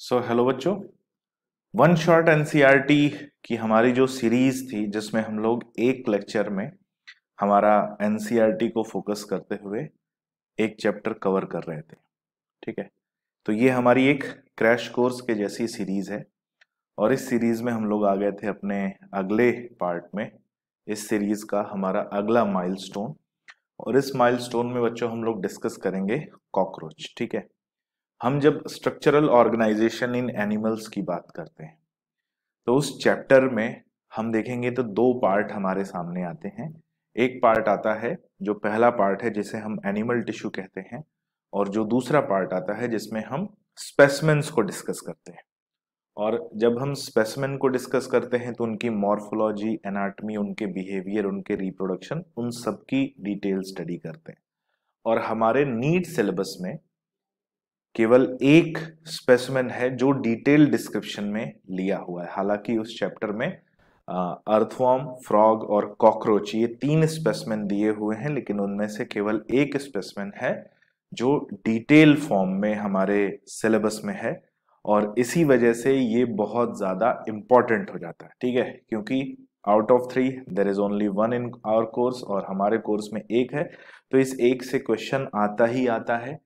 सो hello बच्चों one short NCERT की हमारी जो सीरीज थी जिसमें हम लोग एक लेक्चर में हमारा एनसीईआरटी e को फोकस करते हुए एक चैप्टर कवर कर रहे थे ठीक है तो ये हमारी एक क्रैश कोर्स के जैसी सीरीज है और इस सीरीज में हम लोग आ गए थे अपने अगले पार्ट में इस सीरीज का हमारा अगला माइलस्टोन और इस माइलस्टोन में बच्चों हम लोग डिस्कस करेंगे कॉकरोच ठीक है हम जब स्ट्रक्चरल ऑर्गेनाइजेशन इन एनिमल्स की बात करते हैं तो उस चैप्टर में हम देखेंगे तो दो पार्ट हमारे सामने आते हैं एक पार्ट आता है जो पहला पार्ट है जिसे हम एनिमल टिश्यू कहते हैं और जो दूसरा पार्ट आता है जिसमें हम स्पेसमेंस को डिस्कस करते हैं और जब हम स्पेसमेन को डिस्कस करते हैं तो उनकी मॉर्फोलॉजी एनाटमी उनके बिहेवियर उनके रिप्रोडक्शन उन सब की डिटेल स्टडी करते हैं और हमारे नीट सिलेबस में केवल एक स्पेसिमेन है जो डिटेल डिस्क्रिप्शन में लिया हुआ है हालांकि उस चैप्टर में अर्थवॉर्म फ्रॉग और कॉकरोच ये तीन स्पेसिमेन दिए हुए हैं लेकिन उनमें से केवल एक स्पेसिमेन है जो डिटेल फॉर्म में हमारे सिलेबस में है और इसी वजह से ये बहुत ज़्यादा इम्पॉर्टेंट हो जाता है ठीक है क्योंकि out of three there is only one in our course और हमारे कोर्स में एक है तो इस एक से क्वेश्चन आता ही आता है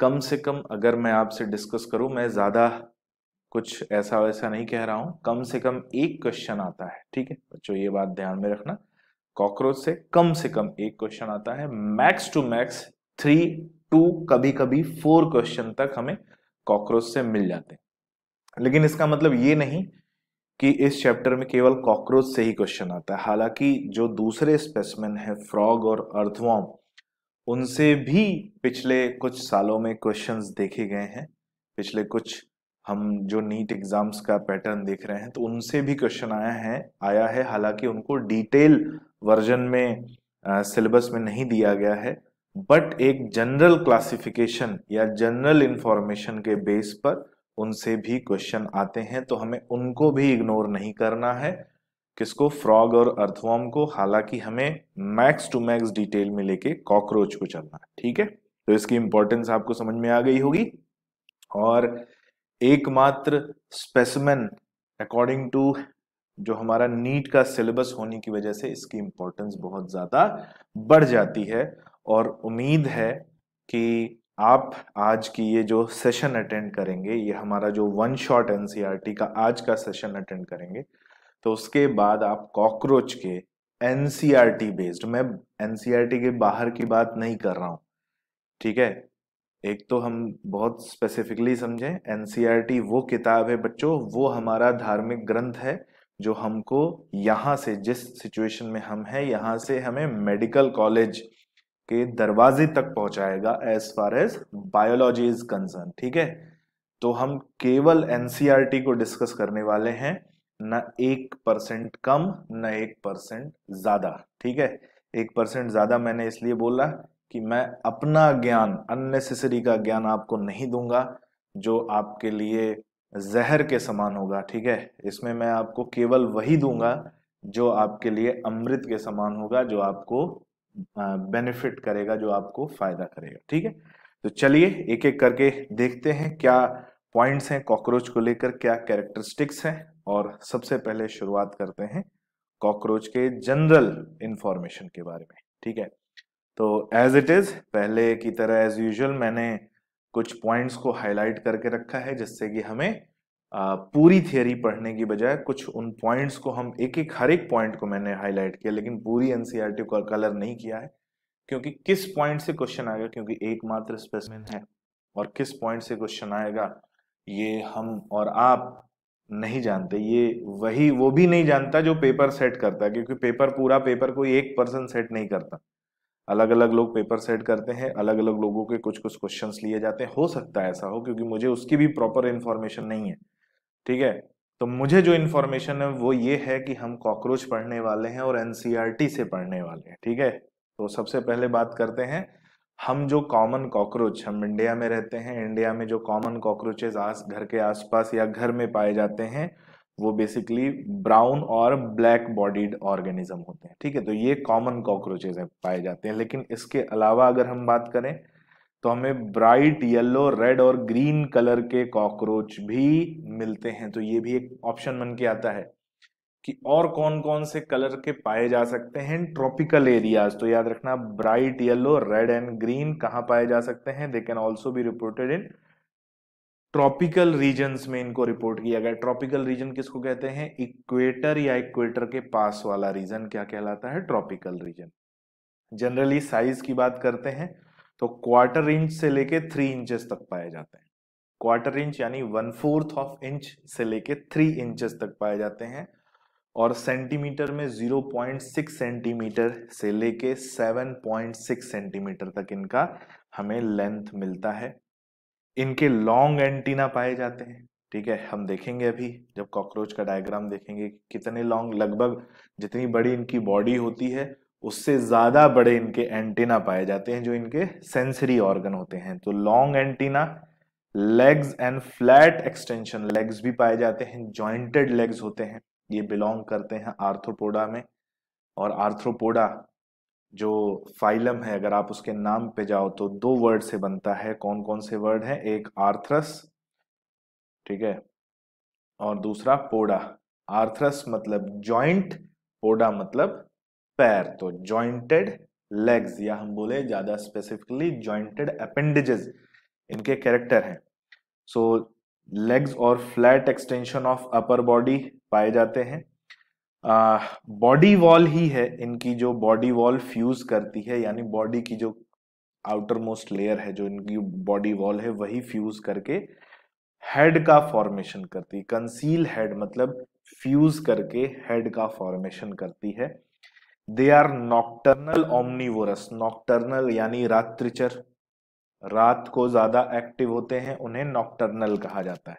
कम से कम अगर मैं आपसे डिस्कस करूं मैं ज़्यादा कुछ ऐसा वैसा नहीं कह रहा हूं कम से कम एक क्वेश्चन आता है ठीक है बच्चों ये बात ध्यान में रखना कॉकरोच से कम से कम एक क्वेश्चन आता है max two max three two कभी कभी फोर क्वेश्चन तक हमें कॉकरोच से मिल जाते हैं लेकिन इसका मतलब ये नहीं कि इस चैप्टर में केवल कॉकरोच से ही क्वेश्चन आता है हालांकि जो दूसरे स्पेसमैन है फ्रॉग और अर्थवॉम उनसे भी पिछले कुछ सालों में क्वेश्चंस देखे गए हैं पिछले कुछ हम जो नीट एग्जाम्स का पैटर्न देख रहे हैं तो उनसे भी क्वेश्चन आया है आया है हालांकि उनको डिटेल वर्जन में सिलेबस में नहीं दिया गया है बट एक जनरल क्लासिफिकेशन या जनरल इंफॉर्मेशन के बेस पर उनसे भी क्वेश्चन आते हैं तो हमें उनको भी इग्नोर नहीं करना है किसको फ्रॉग और अर्थवॉर्म को हालांकि हमें मैक्स टू मैक्स डिटेल में लेके कॉकरोच को चलना है ठीक है तो इसकी इंपॉर्टेंस आपको समझ में आ गई होगी और एकमात्र स्पेसिमेन अकॉर्डिंग टू जो हमारा नीट का सिलेबस होने की वजह से इसकी इम्पोर्टेंस बहुत ज़्यादा बढ़ जाती है और उम्मीद है कि आप आज की ये जो सेशन अटेंड करेंगे ये हमारा जो वन शॉट एनसीआरटी का आज का सेशन अटेंड करेंगे तो उसके बाद आप कॉकरोच के एन बेस्ड e मैं एन e के बाहर की बात नहीं कर रहा हूँ ठीक है एक तो हम बहुत स्पेसिफिकली समझें एन e वो किताब है बच्चों वो हमारा धार्मिक ग्रंथ है जो हमको यहाँ से जिस सिचुएशन में हम हैं यहाँ से हमें मेडिकल कॉलेज के दरवाजे तक पहुँचाएगा as far as biology is concern ठीक है तो हम केवल एन को डिस्कस करने वाले हैं ना एक परसेंट कम ना एक परसेंट ज्यादा ठीक है एक परसेंट ज्यादा मैंने इसलिए बोला कि मैं अपना ज्ञान अननेसेसरी का ज्ञान आपको नहीं दूंगा जो आपके लिए जहर के समान होगा ठीक है इसमें मैं आपको केवल वही दूंगा जो आपके लिए अमृत के समान होगा जो आपको बेनिफिट करेगा जो आपको फायदा करेगा ठीक है तो चलिए एक एक करके देखते हैं क्या पॉइंट्स हैं कॉकरोच को लेकर क्या कैरेक्टरिस्टिक्स हैं और सबसे पहले शुरुआत करते हैं कॉकरोच के जनरल इंफॉर्मेशन के बारे में ठीक है तो एज इट इज पहले की तरह एज यूजल मैंने कुछ पॉइंट्स को हाईलाइट करके रखा है जिससे कि हमें आ, पूरी थियोरी पढ़ने की बजाय कुछ उन पॉइंट्स को हम एक एक हर एक पॉइंट को मैंने हाईलाइट किया लेकिन पूरी एनसीईआरटी e को कलर नहीं किया है क्योंकि किस पॉइंट से क्वेश्चन आएगा क्योंकि एकमात्र स्पेसिमेन है और किस पॉइंट से क्वेश्चन आएगा ये हम और आप नहीं जानते ये वही वो भी नहीं जानता जो पेपर सेट करता है क्योंकि पेपर पूरा पेपर कोई एक पर्सन सेट नहीं करता अलग अलग लोग पेपर सेट करते हैं अलग अलग लोगों के कुछ कुछ क्वेश्चन लिए जाते हैं हो सकता है ऐसा हो क्योंकि मुझे उसकी भी प्रॉपर इन्फॉर्मेशन नहीं है ठीक है तो मुझे जो इन्फॉर्मेशन है वो ये है कि हम कॉकरोच पढ़ने वाले हैं और एनसीआरटी e से पढ़ने वाले हैं ठीक है तो सबसे पहले बात करते हैं हम जो कॉमन कॉकरोच हम इंडिया में रहते हैं इंडिया में जो कॉमन कॉकरोचेज आस घर के आसपास या घर में पाए जाते हैं वो बेसिकली ब्राउन और ब्लैक बॉडीड ऑर्गेनिज्म होते हैं ठीक है तो ये कॉमन कॉकरोचेज पाए जाते हैं लेकिन इसके अलावा अगर हम बात करें तो हमें ब्राइट येलो रेड और ग्रीन कलर के कॉकरोच भी मिलते हैं तो ये भी एक ऑप्शन बन के आता है कि और कौन कौन से कलर के पाए जा सकते हैं ट्रॉपिकल एरियाज तो याद रखना bright yellow red and green कहाँ पाए जा सकते हैं they can also be reported in tropical region में इनको रिपोर्ट किया गया ट्रॉपिकल रीजन किसको कहते हैं इक्वेटर या इक्वेटर के पास वाला रीजन क्या कहलाता है ट्रॉपिकल रीजन जनरली साइज की बात करते हैं तो क्वार्टर इंच से लेके थ्री इंचेस तक पाए जाते हैं क्वार्टर इंच यानी वन फोर्थ ऑफ इंच से लेके थ्री इंचेस तक पाए जाते हैं और सेंटीमीटर में 0.6 सेंटीमीटर से लेके 7.6 सेंटीमीटर तक इनका हमें लेंथ मिलता है इनके लॉन्ग एंटीना पाए जाते हैं ठीक है हम देखेंगे अभी जब कॉकरोच का डायग्राम देखेंगे कितने लॉन्ग लगभग जितनी बड़ी इनकी बॉडी होती है उससे ज़्यादा बड़े इनके एंटीना पाए जाते हैं जो इनके सेंसरी ऑर्गन होते हैं तो long antenna legs and flat extension legs भी पाए जाते हैं जॉइंटेड लेग्स होते हैं ये बिलोंग करते हैं आर्थ्रोपोडा में और आर्थ्रोपोडा जो फाइलम है अगर आप उसके नाम पे जाओ तो दो वर्ड से बनता है कौन कौन से वर्ड है एक आर्थरस ठीक है और दूसरा पोडा आर्थरस मतलब जॉइंट पोडा मतलब पैर तो जॉइंटेड लेग्स या हम बोले ज़्यादा स्पेसिफिकली जॉइंटेड अपेंडेजेस इनके कैरेक्टर हैं सो लेग्स और flat extension of upper body पाए जाते हैं बॉडी वॉल ही है इनकी जो बॉडी वॉल फ्यूज करती है यानी बॉडी की जो आउटर मोस्ट लेयर है जो इनकी बॉडी वॉल है वही फ्यूज करके हेड का फॉर्मेशन करती है कंसील हेड मतलब फ्यूज करके हेड का फॉर्मेशन करती है they are nocturnal omnivorous nocturnal यानी रात्रिचर रात को ज्यादा एक्टिव होते हैं उन्हें नॉक्टर्नल कहा जाता है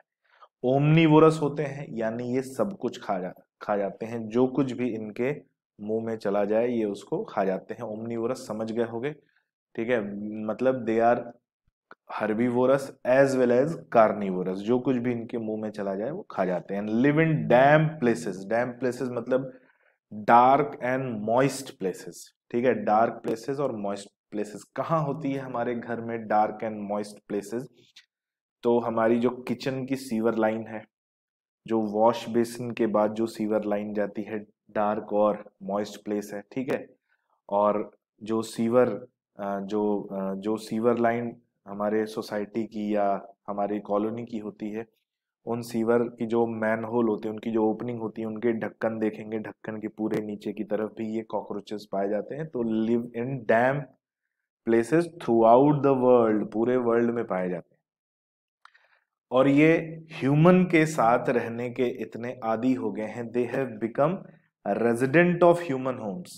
ओमनीवोरस होते हैं यानी ये सब कुछ खा जा खा जाते हैं जो कुछ भी इनके मुंह में चला जाए ये उसको खा जाते हैं ओमनीवोरस समझ गए होगे ठीक है मतलब they are herbivorous as well as carnivorous जो कुछ भी इनके मुंह में चला जाए वो खा जाते हैं live in damp places damp places मतलब डार्क एंड मॉइस्ट प्लेसेस ठीक है डार्क प्लेसेस और मॉइस्ट प्लेसेस कहाँ होती है हमारे घर में डार्क एंड मॉइस्ट प्लेसेस तो हमारी जो किचन की सीवर लाइन है जो वॉश बेसिन के बाद जो सीवर लाइन जाती है डार्क और मॉइस्ट प्लेस है ठीक है और जो सीवर जो जो सीवर लाइन हमारे सोसाइटी की या हमारी कॉलोनी की होती है उन सीवर की जो मैन होल होते हैं उनकी जो ओपनिंग होती है उनके ढक्कन देखेंगे ढक्कन के पूरे नीचे की तरफ भी ये कॉकरोचेस पाए जाते हैं तो live in damp places throughout the world पूरे वर्ल्ड में पाए जाते हैं और ये ह्यूमन के साथ रहने के इतने आदि हो गए हैं they have become resident of human homes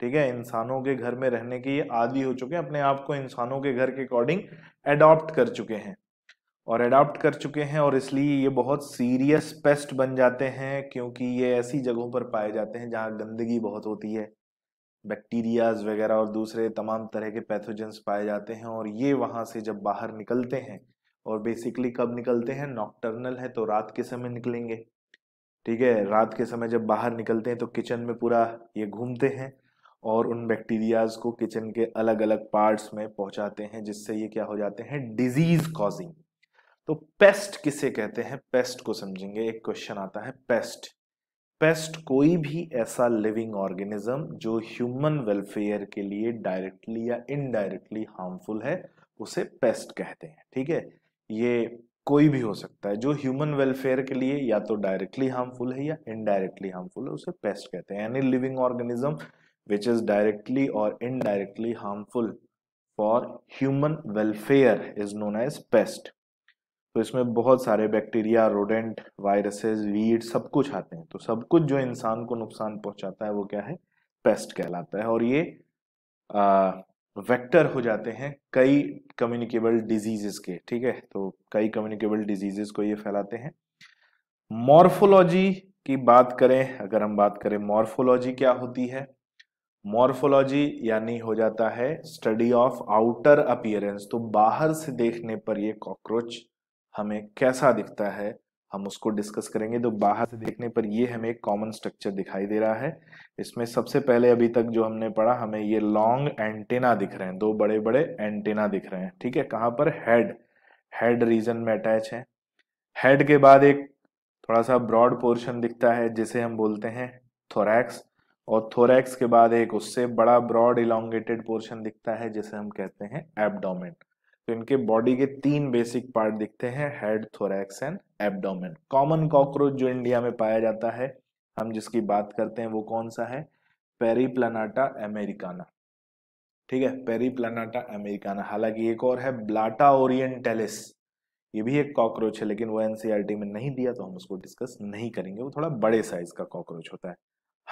ठीक है इंसानों के घर में रहने के ये आदि हो चुके हैं अपने आप को इंसानों के घर के अकॉर्डिंग एडॉप्ट कर चुके हैं और एडॉप्ट कर चुके हैं और इसलिए ये बहुत सीरियस पेस्ट बन जाते हैं क्योंकि ये ऐसी जगहों पर पाए जाते हैं जहाँ गंदगी बहुत होती है बैक्टीरियाज वगैरह और दूसरे तमाम तरह के पैथोजेंस पाए जाते हैं और ये वहाँ से जब बाहर निकलते हैं और बेसिकली कब निकलते हैं नॉक्टर्नल है तो रात के समय निकलेंगे ठीक है रात के समय जब बाहर निकलते हैं तो किचन में पूरा ये घूमते हैं और उन बैक्टीरियाज को किचन के अलग अलग पार्ट्स में पहुंचाते हैं जिससे ये क्या हो जाते हैं डिजीज कॉजिंग तो पेस्ट किसे कहते हैं पेस्ट को समझेंगे एक क्वेश्चन आता है पेस्ट पेस्ट कोई भी ऐसा लिविंग ऑर्गेनिज्म जो ह्यूमन वेलफेयर के लिए डायरेक्टली या इनडायरेक्टली हार्मफुल है उसे पेस्ट कहते हैं ठीक है ये कोई भी हो सकता है जो ह्यूमन वेलफेयर के लिए या तो डायरेक्टली हार्मफुल है या इनडायरेक्टली हार्मफुल है उसे पेस्ट कहते हैं any living organism which is directly और indirectly harmful for human welfare is known as pest तो इसमें बहुत सारे बैक्टीरिया रोडेंट वायरसेस वीड सब कुछ आते हैं तो सब कुछ जो इंसान को नुकसान पहुंचाता है वो क्या है पेस्ट कहलाता है और ये आ, वेक्टर हो जाते हैं कई कम्युनिकेबल डिजीजेस के ठीक है तो कई कम्युनिकेबल डिजीजेस को ये फैलाते हैं मॉर्फोलॉजी की बात करें अगर हम बात करें मॉर्फोलॉजी क्या होती है मॉर्फोलॉजी यानी हो जाता है स्टडी ऑफ आउटर अपियरेंस तो बाहर से देखने पर ये कॉकरोच हमें कैसा दिखता है हम उसको डिस्कस करेंगे तो बाहर से देखने पर ये हमें एक कॉमन स्ट्रक्चर दिखाई दे रहा है इसमें सबसे पहले अभी तक जो हमने पढ़ा हमें ये लॉन्ग एंटेना दिख रहे हैं दो बड़े बड़े एंटेना दिख रहे हैं ठीक है कहाँ पर हेड हेड रीजन में अटैच है हेड के बाद एक थोड़ा सा ब्रॉड पोर्शन दिखता है जिसे हम बोलते हैं थोरैक्स और थोरैक्स के बाद एक उससे बड़ा ब्रॉड इलांगेटेड पोर्शन दिखता है जिसे हम कहते हैं एबडोमेंट तो इनके बॉडी के तीन बेसिक पार्ट दिखते हैं head thorax and abdomen common cockroach जो इंडिया में पाया जाता है हम जिसकी बात करते हैं वो कौन सा है पेरीप्लानाटा अमेरिकाना ठीक है पेरीप्लानाटा अमेरिकाना हालांकि एक और है ब्लाटा ओरिएंटेलिस ये भी एक कॉकरोच है लेकिन वो एनसीईआरटी e में नहीं दिया तो हम उसको डिस्कस नहीं करेंगे वो थोड़ा बड़े साइज का कॉकरोच होता है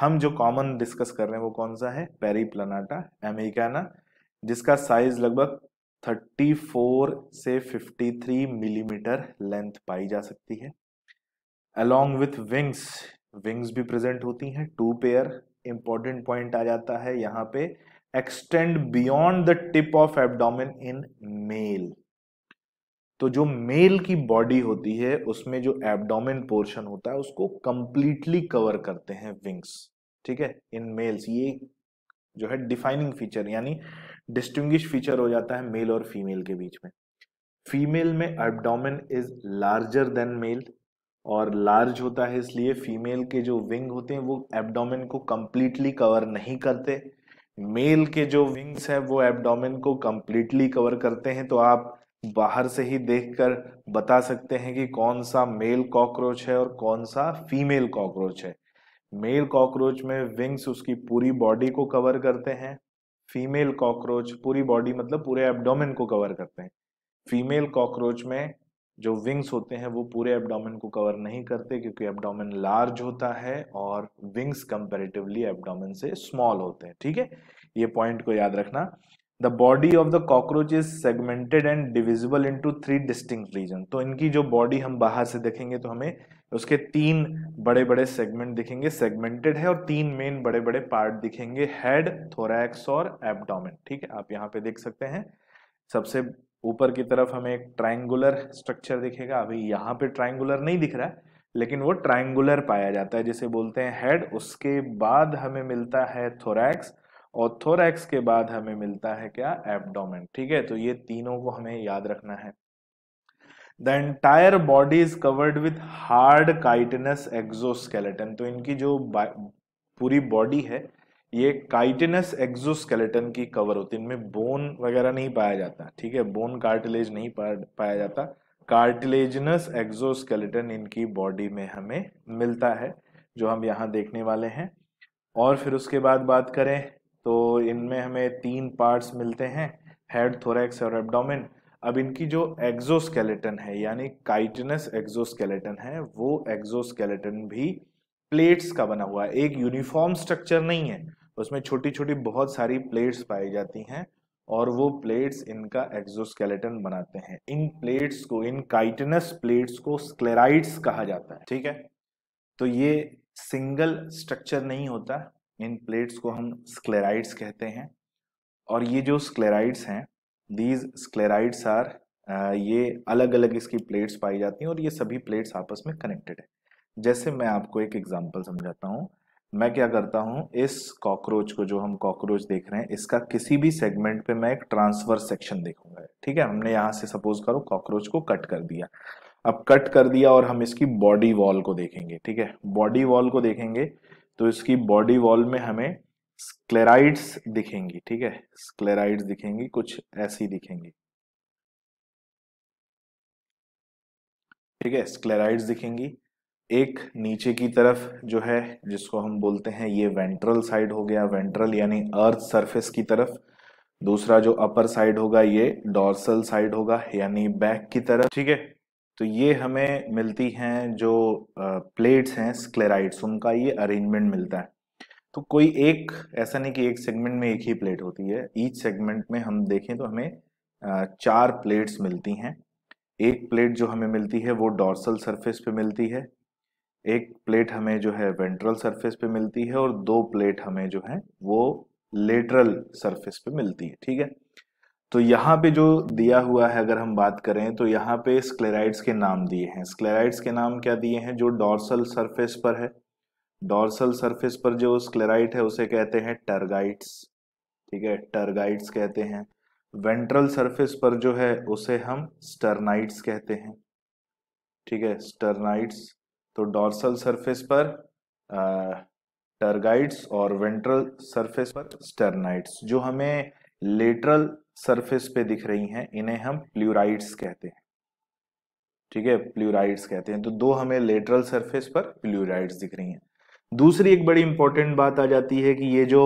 हम जो कॉमन डिस्कस कर रहे हैं वो कौन सा है पेरीप्लानाटा अमेरिकाना जिसका साइज लगभग 34 से 53 मिलीमीटर लेंथ पाई जा सकती है अलोंग विथ विंग्स विंग्स भी प्रेजेंट होती हैं टू पेयर इंपॉर्टेंट पॉइंट आ जाता है यहाँ पे extend beyond the tip of abdomen in male तो जो मेल की बॉडी होती है उसमें जो एब्डोमेन पोर्शन होता है उसको कंप्लीटली कवर करते हैं विंग्स ठीक है इन मेल्स ये जो है डिफाइनिंग फीचर यानी डिस्टिंग्विश फीचर हो जाता है मेल और फीमेल के बीच में फीमेल में abdomen is larger than male और लार्ज होता है इसलिए फीमेल के जो विंग होते हैं वो एबडोमिन को कम्प्लीटली कवर नहीं करते मेल के जो विंग्स हैं वो एबडोमिन को कम्प्लीटली कवर करते हैं तो आप बाहर से ही देखकर बता सकते हैं कि कौन सा मेल कॉकरोच है और कौन सा फीमेल कॉकरोच है मेल कॉकरोच में विंग्स उसकी पूरी बॉडी को कवर करते हैं फीमेल कॉकरोच पूरी बॉडी मतलब पूरे एब्डोमेन को कवर करते हैं फीमेल कॉकरोच में जो विंग्स होते हैं वो पूरे एब्डोमेन को कवर नहीं करते क्योंकि एब्डोमेन लार्ज होता है और विंग्स कंपेरेटिवली एब्डोमेन से स्मॉल होते हैं ठीक है ये पॉइंट को याद रखना the body of the cockroach is segmented and divisible into three distinct region तो इनकी जो बॉडी हम बाहर से देखेंगे तो हमें उसके तीन बड़े बड़े सेगमेंट दिखेंगे सेगमेंटेड है और तीन मेन बड़े बड़े पार्ट दिखेंगे हेड थोरैक्स और एब्डोमेन ठीक है आप यहाँ पे देख सकते हैं सबसे ऊपर की तरफ हमें एक ट्राइंगुलर स्ट्रक्चर दिखेगा अभी यहाँ पे ट्राइंगुलर नहीं दिख रहा है लेकिन वो ट्राइंगुलर पाया जाता है जिसे बोलते हैं हेड उसके बाद हमें मिलता है थोरैक्स और थोरैक्स के बाद हमें मिलता है क्या एबडोमेन ठीक है तो ये तीनों को हमें याद रखना है the entire body is covered with hard chitinous exoskeleton तो इनकी जो पूरी बॉडी है ये काइटिनस एक्सोस्केलेटन की कवर होती है इनमें बोन वगैरह नहीं पाया जाता ठीक है बोन कार्टिलेज नहीं पाया जाता कार्टिलेजनस एक्सोस्केलेटन इनकी बॉडी में हमें मिलता है जो हम यहाँ देखने वाले हैं और फिर उसके बाद बात करें तो इनमें हमें तीन पार्ट्स मिलते हैं हेड थोरैक्स और एबडोमिन अब इनकी जो एक्सोस्केलेटन है यानी काइटनस एक्सोस्केलेटन है वो एक्सोस्केलेटन भी प्लेट्स का बना हुआ है एक यूनिफॉर्म स्ट्रक्चर नहीं है उसमें छोटी छोटी बहुत सारी प्लेट्स पाई जाती हैं और वो प्लेट्स इनका एक्सोस्केलेटन बनाते हैं इन प्लेट्स को इन काइटनस प्लेट्स को स्क्लेराइड्स कहा जाता है ठीक है तो ये सिंगल स्ट्रक्चर नहीं होता इन प्लेट्स को हम स्क्लेराइड्स कहते हैं और ये जो स्क्लेराइड्स हैं दीज स्क्लेराइड्स आर ये अलग अलग इसकी प्लेट्स पाई जाती हैं और ये सभी प्लेट्स आपस में कनेक्टेड है जैसे मैं आपको एक एग्जाम्पल समझाता हूँ मैं क्या करता हूँ इस कॉकरोच को जो हम कॉकरोच देख रहे हैं इसका किसी भी सेगमेंट पे मैं एक ट्रांसवर्स सेक्शन देखूंगा ठीक है हमने यहाँ से सपोज करो कॉकरोच को कट कर दिया अब कट कर दिया और हम इसकी बॉडी वॉल को देखेंगे ठीक है बॉडी वॉल को देखेंगे तो इसकी बॉडी वॉल में हमें स्क्लेराइड्स दिखेंगी ठीक है स्क्लेराइड्स दिखेंगी कुछ ऐसी दिखेंगी ठीक है स्क्लेराइड्स दिखेंगी एक नीचे की तरफ जो है जिसको हम बोलते हैं ये वेंट्रल साइड हो गया वेंट्रल यानी अर्थ सरफेस की तरफ दूसरा जो अपर साइड होगा ये डॉर्सल साइड होगा यानी बैक की तरफ ठीक है तो ये हमें मिलती हैं जो प्लेट्स हैं स्क्लेराइड्स उनका ये अरेंजमेंट मिलता है तो कोई एक ऐसा नहीं कि एक सेगमेंट में एक ही प्लेट होती है ईच सेगमेंट में हम देखें तो हमें चार प्लेट्स मिलती हैं एक प्लेट जो हमें मिलती है वो डॉर्सल सरफेस पे मिलती है एक प्लेट हमें जो है वेंट्रल सरफेस पे मिलती है और दो प्लेट हमें जो है वो लेटरल सरफेस पे मिलती है ठीक है तो यहाँ पे जो दिया हुआ है अगर हम बात करें तो यहाँ पे स्क्लेराइड्स के नाम दिए हैं स्क्लेराइड्स के नाम क्या दिए हैं जो डॉर्सल सरफेस पर है डॉर्सल सरफेस पर जो स्क्लेराइट है उसे कहते हैं टर्गाइट्स ठीक है टर्गाइट्स कहते हैं वेंट्रल सरफेस पर जो है उसे हम स्टर्नाइट्स कहते हैं ठीक है स्टर्नाइट्स तो डॉर्सल सरफेस पर टर्गाइट्स और वेंट्रल सरफेस पर स्टर्नाइट्स जो हमें लेटरल सरफेस पे दिख रही हैं इन्हें हम प्लूराइट्स कहते हैं ठीक है प्लूराइट्स कहते हैं तो दो हमें लेटरल सरफेस पर प्लूराइट्स दिख रही हैं दूसरी एक बड़ी इंपॉर्टेंट बात आ जाती है कि ये जो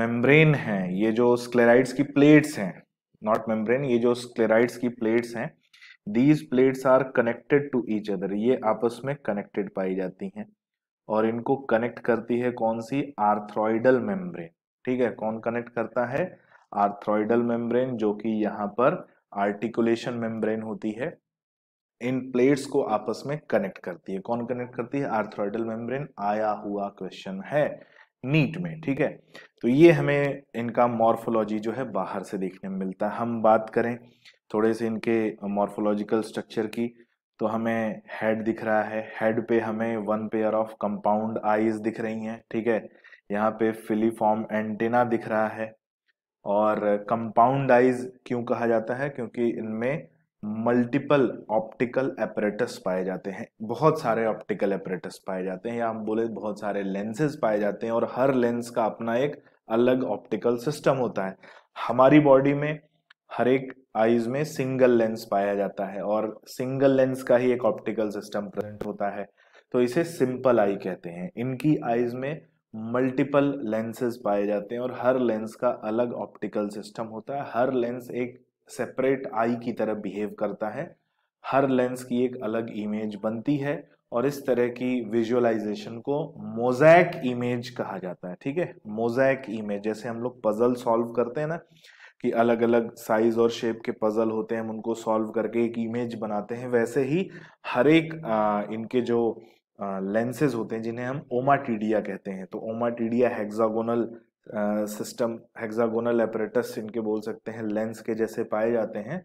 मेम्ब्रेन है ये जो स्क्लेराइड्स की प्लेट्स हैं नॉट मेम्ब्रेन ये जो स्क्लेराइड्स की प्लेट्स हैं these plates are connected to each other ये आपस में कनेक्टेड पाई जाती हैं और इनको कनेक्ट करती है कौन सी आर्थ्रॉइडल मेम्ब्रेन ठीक है कौन कनेक्ट करता है आर्थ्रॉइडल मेम्ब्रेन जो कि यहाँ पर आर्टिकुलेशन मेम्ब्रेन होती है इन प्लेट्स को आपस में कनेक्ट करती है कौन कनेक्ट करती है आर्थ्रोइडल मेम्ब्रेन आया हुआ क्वेश्चन है नीट में ठीक है तो ये हमें इनका मॉर्फोलॉजी जो है बाहर से देखने में मिलता है हम बात करें थोड़े से इनके मॉर्फोलॉजिकल स्ट्रक्चर की तो हमें हेड दिख रहा है हेड पे हमें one pair of compound eyes दिख रही हैं ठीक है यहाँ पे फिलीफॉर्म एंटेना दिख रहा है और कंपाउंड आईज क्यों कहा जाता है क्योंकि इनमें मल्टीपल ऑप्टिकल एपरेटस पाए जाते हैं बहुत सारे ऑप्टिकल एपरेटस पाए जाते हैं या हम बोले बहुत सारे लेंसेज पाए जाते हैं और हर लेंस का अपना एक अलग ऑप्टिकल सिस्टम होता है हमारी बॉडी में हर एक आईज में सिंगल लेंस पाया जाता है और सिंगल लेंस का ही एक ऑप्टिकल सिस्टम प्रेजेंट होता है तो इसे सिंपल आई कहते हैं इनकी आईज में मल्टीपल लेंसेज पाए जाते हैं और हर लेंस का अलग ऑप्टिकल सिस्टम होता है हर लेंस एक सेपरेट आई की तरह बिहेव करता है हर लेंस की एक अलग इमेज बनती है और इस तरह की विजुअलाइजेशन को मोजैक इमेज कहा जाता है ठीक है मोजैक इमेज जैसे हम लोग पजल सॉल्व करते हैं ना कि अलग अलग साइज और शेप के पजल होते हैं हम उनको सॉल्व करके एक इमेज बनाते हैं वैसे ही हर एक आ, इनके जो लेंसेज होते हैं जिन्हें हम ओमाटीडिया कहते हैं तो ommatidia hexagonal system hexagonal apparatus इनके बोल सकते हैं लेंस के जैसे पाए जाते हैं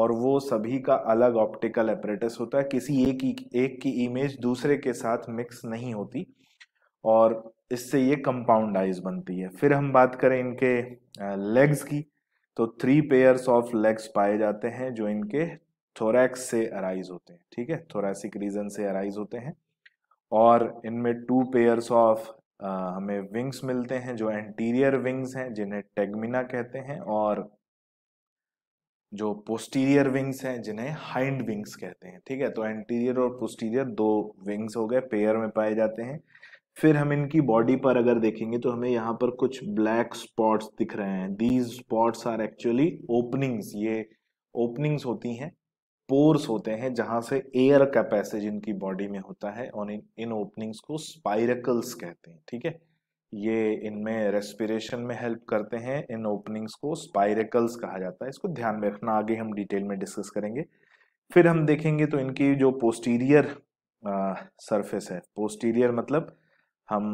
और वो सभी का अलग ऑप्टिकल एपरेटस होता है किसी एक ही एक की इमेज दूसरे के साथ मिक्स नहीं होती और इससे ये कंपाउंड आइज बनती है फिर हम बात करें इनके लेग्स की तो थ्री पेयर्स ऑफ लेग्स पाए जाते हैं जो इनके थोरैक्स से अराइज होते हैं ठीक है थोरैसिक रीजन से अराइज होते हैं और इनमें टू पेयर्स ऑफ हमें विंग्स मिलते हैं जो एंटीरियर विंग्स हैं जिन्हें टेगमिना कहते हैं और जो पोस्टीरियर विंग्स हैं जिन्हें हाइंड विंग्स कहते हैं ठीक है तो एंटीरियर और पोस्टीरियर दो विंग्स हो गए पेयर में पाए जाते हैं फिर हम इनकी बॉडी पर अगर देखेंगे तो हमें यहाँ पर कुछ ब्लैक स्पॉट्स दिख रहे हैं these spots are actually openings ये ओपनिंग्स होती हैं पोर्स होते हैं जहां से एयर का पैसेज इनकी बॉडी में होता है और इन इन ओपनिंग्स को स्पाइरकल्स कहते हैं ठीक है ये इनमें रेस्पिरेशन में हेल्प करते हैं इन ओपनिंग्स को स्पाइरकल्स कहा जाता है इसको ध्यान में रखना आगे हम डिटेल में डिस्कस करेंगे फिर हम देखेंगे तो इनकी जो पोस्टीरियर सरफेस है पोस्टीरियर मतलब हम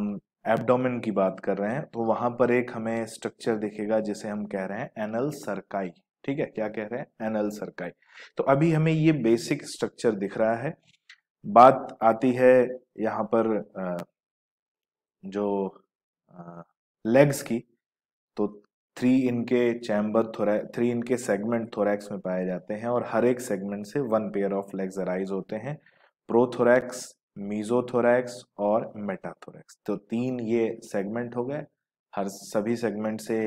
एब्डोमेन की बात कर रहे हैं तो वहां पर एक हमें स्ट्रक्चर दिखेगा जिसे हम कह रहे हैं एनल सरकाई ठीक है क्या कह रहे हैं एनल सरकाई तो अभी हमें ये बेसिक स्ट्रक्चर दिख रहा है बात आती है यहाँ पर जो लेग्स की तो थ्री इनके चैम्बर थोरा थ्री इनके सेगमेंट थोरैक्स में पाए जाते हैं और हर एक सेगमेंट से one pair of legs arise होते हैं प्रोथोरैक्स मीजोथोरैक्स और मेटाथोरैक्स तो तीन ये सेगमेंट हो गए हर सभी सेगमेंट से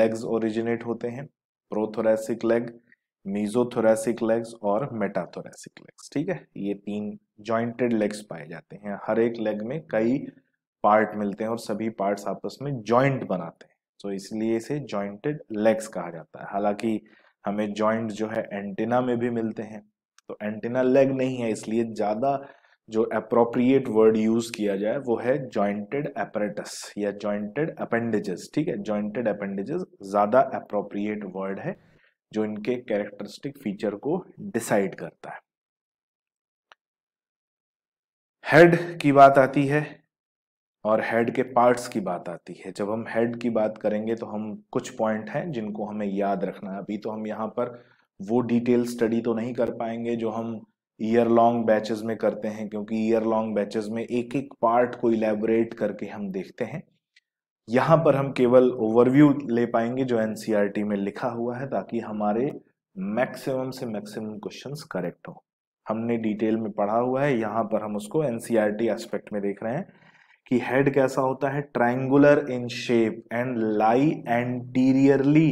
लेग्स ओरिजिनेट होते हैं प्रोथोरेसिक लेग मीजोथोरेसिक लेग्स और मेटाथोरेसिक लेग्स ठीक है ये तीन जॉइंटेड लेग्स पाए जाते हैं हर एक लेग में कई पार्ट मिलते हैं और सभी पार्ट्स आपस में जॉइंट बनाते हैं तो इसलिए इसे जॉइंटेड लेग्स कहा जाता है हालांकि हमें जॉइंट जो है एंटीना में भी मिलते हैं तो एंटीना लेग नहीं है इसलिए ज़्यादा जो अप्रोप्रिएट वर्ड यूज किया जाए वो है जॉइंटेड अपरेटस या जॉइंटेड अपेंडेजेस ठीक है जॉइंटेड अपेंडेजेस ज्यादा अप्रोप्रिएट वर्ड है जो इनके कैरेक्टरिस्टिक फीचर को डिसाइड करता है हेड की बात आती है और हेड के पार्ट्स की बात आती है जब हम हेड की बात करेंगे तो हम कुछ पॉइंट हैं जिनको हमें याद रखना है अभी तो हम यहाँ पर वो डिटेल स्टडी तो नहीं कर पाएंगे जो हम ईयर लॉन्ग बैचेस में करते हैं क्योंकि ईयर लॉन्ग बैचेस में एक एक पार्ट को इलेबोरेट करके हम देखते हैं यहाँ पर हम केवल ओवरव्यू ले पाएंगे जो एनसीईआरटी e में लिखा हुआ है ताकि हमारे मैक्सिमम से मैक्सिमम क्वेश्चंस करेक्ट हो हमने डिटेल में पढ़ा हुआ है यहाँ पर हम उसको एनसीईआरटी एस्पेक्ट e में देख रहे हैं कि हेड कैसा होता है triangular in shape and lie anteriorly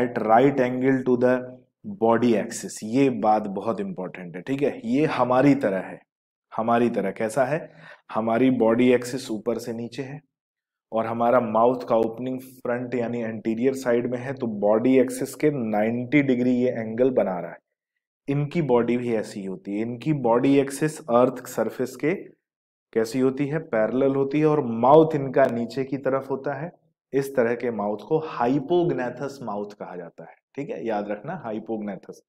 at right angle to the body axis ये बात बहुत इंपॉर्टेंट है ठीक है ये हमारी तरह है हमारी तरह कैसा है हमारी बॉडी एक्सेस ऊपर से नीचे है और हमारा माउथ का ओपनिंग फ्रंट यानी एंटीरियर साइड में है तो बॉडी एक्सेस के 90 डिग्री ये एंगल बना रहा है इनकी बॉडी भी ऐसी होती है इनकी बॉडी एक्सेस अर्थ सरफेस के कैसी होती है पैरेलल होती है और माउथ इनका नीचे की तरफ होता है इस तरह के माउथ को हाइपोग्नेथस माउथ कहा जाता है ठीक है याद रखना हाइपोग्नेथस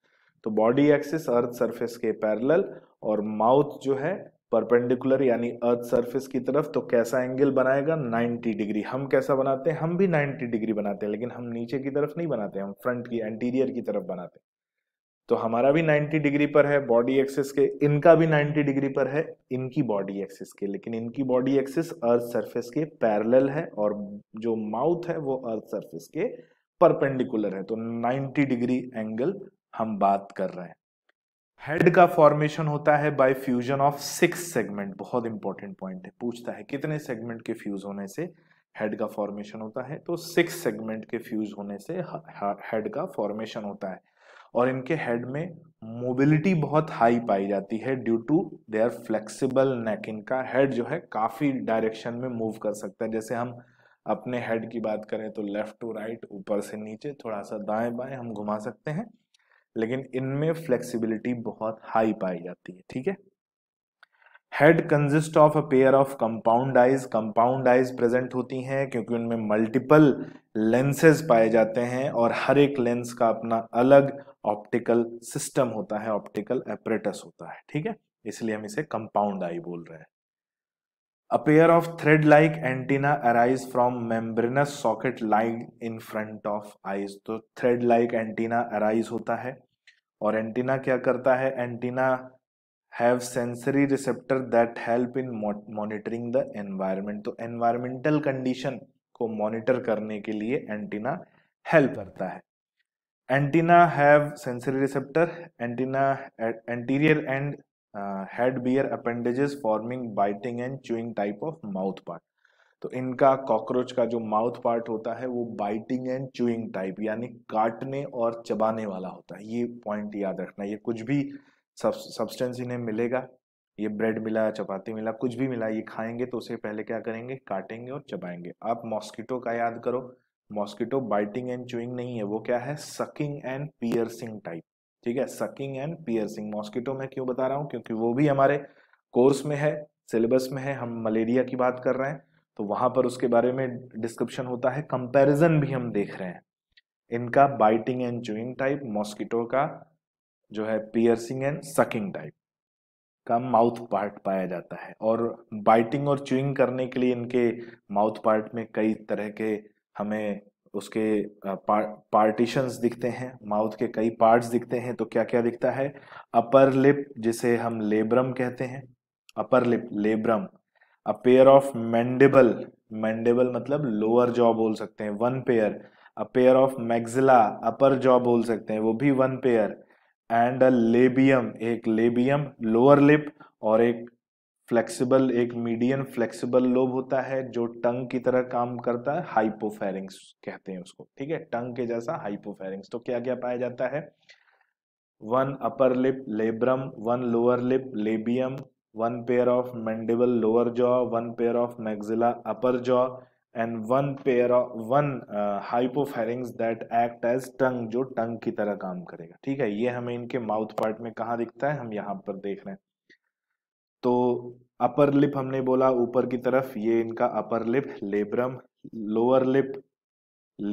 तो बॉडी एक्सिस अर्थ सरफेस के पैरेलल और माउथ जो है परपेंडिकुलर यानी अर्थ सरफेस की तरफ तो कैसा एंगल बनाएगा 90 डिग्री हम कैसा बनाते हैं हम भी 90 डिग्री बनाते हैं लेकिन हम नीचे की तरफ नहीं बनाते हम फ्रंट की एंटीरियर की तरफ बनाते हैं तो हमारा भी 90 डिग्री पर है बॉडी एक्सिस के इनका भी 90 डिग्री पर है इनकी बॉडी एक्सिस के लेकिन इनकी बॉडी एक्सिस अर्थ सरफेस के पैरेलल है और जो माउथ है वो अर्थ सरफेस के परपेंडिकुलर है तो 90 डिग्री एंगल हम बात कर रहे हैं हेड का फॉर्मेशन होता है by fusion of six segment बहुत इंपॉर्टेंट पॉइंट है पूछता है कितने सेगमेंट के फ्यूज होने से हेड का फॉर्मेशन होता है तो सिक्स सेगमेंट के फ्यूज होने से हेड का फॉर्मेशन होता है और इनके हेड में मोबिलिटी बहुत हाई पाई जाती है due to their flexible neck इनका हेड जो है काफी डायरेक्शन में मूव कर सकता है जैसे हम अपने हेड की बात करें तो लेफ्ट टू राइट ऊपर से नीचे थोड़ा सा दाएं बाएं हम घुमा सकते हैं लेकिन इनमें फ्लेक्सिबिलिटी बहुत हाई पाई जाती है ठीक है head consist of a pair of compound eyes compound eyes present होती हैं क्योंकि उनमें मल्टीपल लेंसेज पाए जाते हैं और हर एक लेंस का अपना अलग ऑप्टिकल सिस्टम होता है ऑप्टिकल एपरेटस होता है ठीक है इसलिए हम इसे कंपाउंड आई बोल रहे हैं A pair of thread-like antenna arise from membranous socket lying in front of eyes. तो thread-like antenna arise होता है और antenna क्या करता है Antenna have sensory receptor that help in monitoring the environment. तो environmental condition को monitor करने के लिए antenna help करता है Antenna have sensory receptor. Antenna at anterior end head bear appendages forming biting and chewing type of mouth part तो इनका cockroach का जो माउथ पार्ट होता है वो बाइटिंग एंड चूइंग टाइप यानी काटने और चबाने वाला होता है ये पॉइंट याद रखना ये कुछ भी सब्सटेंस इन्हें मिलेगा ये ब्रेड मिला चपाती मिला कुछ भी मिला ये खाएंगे तो उसे पहले क्या करेंगे काटेंगे और चबाएंगे आप मॉस्किटो का याद करो मॉस्किटो बाइटिंग एंड चूइंग नहीं है वो क्या है सकिंग एंड पियर्सिंग टाइप ठीक है सकिंग एंड पियर्सिंग मॉस्किटो में क्यों बता रहा हूँ क्योंकि वो भी हमारे कोर्स में है सिलेबस में है हम मलेरिया की बात कर रहे हैं तो वहां पर उसके बारे में डिस्क्रिप्शन होता है कंपैरिजन भी हम देख रहे हैं इनका biting and chewing type mosquito का जो है पियर्सिंग एंड सकिंग टाइप का माउथ पार्ट पाया जाता है और बाइटिंग और चुइंग करने के लिए इनके माउथ पार्ट में कई तरह के हमें उसके पार्टीशंस दिखते हैं माउथ के कई पार्ट्स दिखते हैं तो क्या क्या दिखता है अपर लिप जिसे हम लेब्रम कहते हैं upper lip labrum a pair of mandible mandible मतलब लोअर जॉ बोल सकते हैं one pair a pair of maxilla upper jaw बोल सकते हैं वो भी one pair and a labium एक लेबियम लोअर लिप और एक फ्लेक्सिबल एक मीडियन फ्लेक्सिबल लोब होता है जो टंग की तरह काम करता है हाइपोफेरिंग्स कहते हैं उसको ठीक है टंग के जैसा हाइपोफेरिंग्स तो क्या क्या पाया जाता है one upper lip labrum one lower lip labium one pair of mandible lower jaw one pair of maxilla upper jaw and one pair of one hypopharynx that act as tongue जो tongue की तरह काम करेगा ठीक है ये हमें इनके माउथ पार्ट में कहाँ दिखता है हम यहाँ पर देख रहे हैं तो अपर लिप हमने बोला ऊपर की तरफ ये इनका upper lip labrum lower lip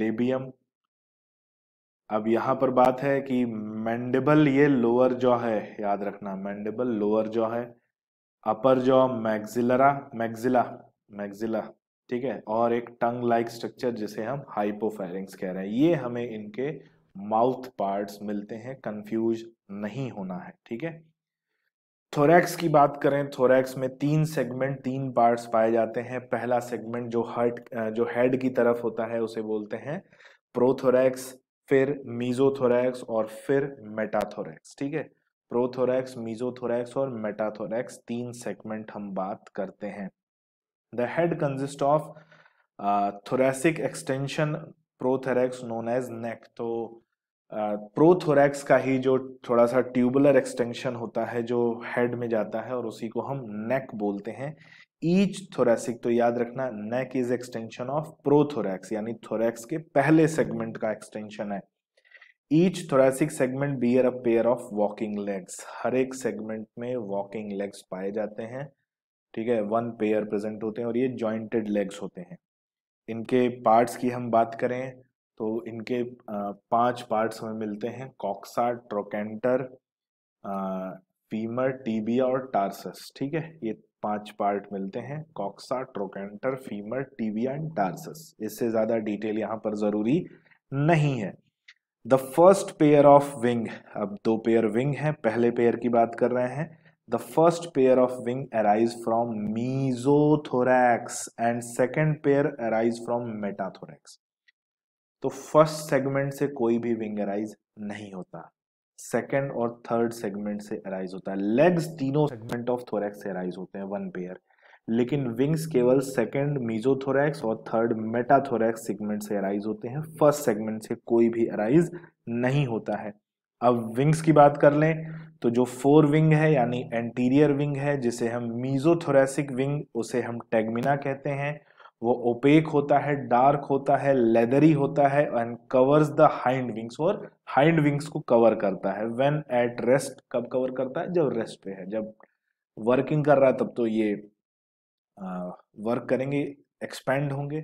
labium अब यहां पर बात है कि मैंडेबल ये लोअर जॉ है याद रखना मैंडेबल लोअर जॉ है upper jaw maxillary maxilla maxilla ठीक है और एक टंग लाइक स्ट्रक्चर जिसे हम हाइपोफेरिंग्स कह रहे हैं ये हमें इनके माउथ पार्ट्स मिलते हैं कंफ्यूज नहीं होना है ठीक है थोरैक्स की बात करें थोरैक्स में तीन सेगमेंट तीन पार्ट्स पाए जाते हैं पहला सेगमेंट जो हर्ट जो हेड की तरफ होता है उसे बोलते हैं प्रोथोरैक्स फिर मीजोथोरैक्स और फिर मेटाथोरैक्स ठीक है प्रोथोरैक्स मीजोथोरैक्स और मेटाथोरैक्स तीन सेगमेंट हम बात करते हैं the head consist of thoracic extension prothorax known as neck तो प्रोथोरैक्स का ही जो थोड़ा सा ट्यूबुलर एक्सटेंशन होता है जो हेड में जाता है और उसी को हम नेक बोलते हैं ईच थोरेसिक तो याद रखना neck is extension of prothorax यानी थोरैक्स के पहले सेगमेंट का एक्सटेंशन है each thoracic segment bear a pair of walking legs हर एक सेगमेंट में वॉकिंग लेग्स पाए जाते हैं ठीक है वन पेयर प्रेजेंट होते हैं और ये जॉइंटेड लेग्स होते हैं इनके पार्ट्स की हम बात करें तो इनके पांच पार्ट्स हमें मिलते हैं कॉक्सा ट्रोकेंटर फीमर टीबिया और टार्सस ठीक है ये पांच पार्ट मिलते हैं coxa trochanter femur tibia and tarsus इससे ज़्यादा डिटेल यहाँ पर ज़रूरी नहीं है the first pair of wing अब दो पेयर विंग हैं पहले पेयर की बात कर रहे हैं the first pair of wing arise from mesothorax and second pair arise from metathorax तो फर्स्ट सेगमेंट से कोई भी विंग अराइज नहीं होता सेकेंड और थर्ड सेगमेंट से अराइज होता है लेग्स तीनों सेगमेंट ऑफ थोरैक्स से अराइज होते हैं वन पेयर लेकिन विंग्स केवल सेकेंड मीजोथोरैक्स और थर्ड मेटाथोरैक्स सेगमेंट से अराइज होते हैं फर्स्ट सेगमेंट से कोई भी अराइज नहीं होता है अब विंग्स की बात कर लें तो जो फोर विंग है यानी एंटीरियर विंग है जिसे हम मीजोथोरैसिक विंग उसे हम टेगमिना कहते हैं वो ओपेक होता है डार्क होता है लेदरी होता है and covers the hind wings और हाइंड विंग्स को कवर करता है व्हेन एट रेस्ट कब कवर करता है जब रेस्ट पे है जब वर्किंग कर रहा है तब तो ये वर्क करेंगे एक्सपेंड होंगे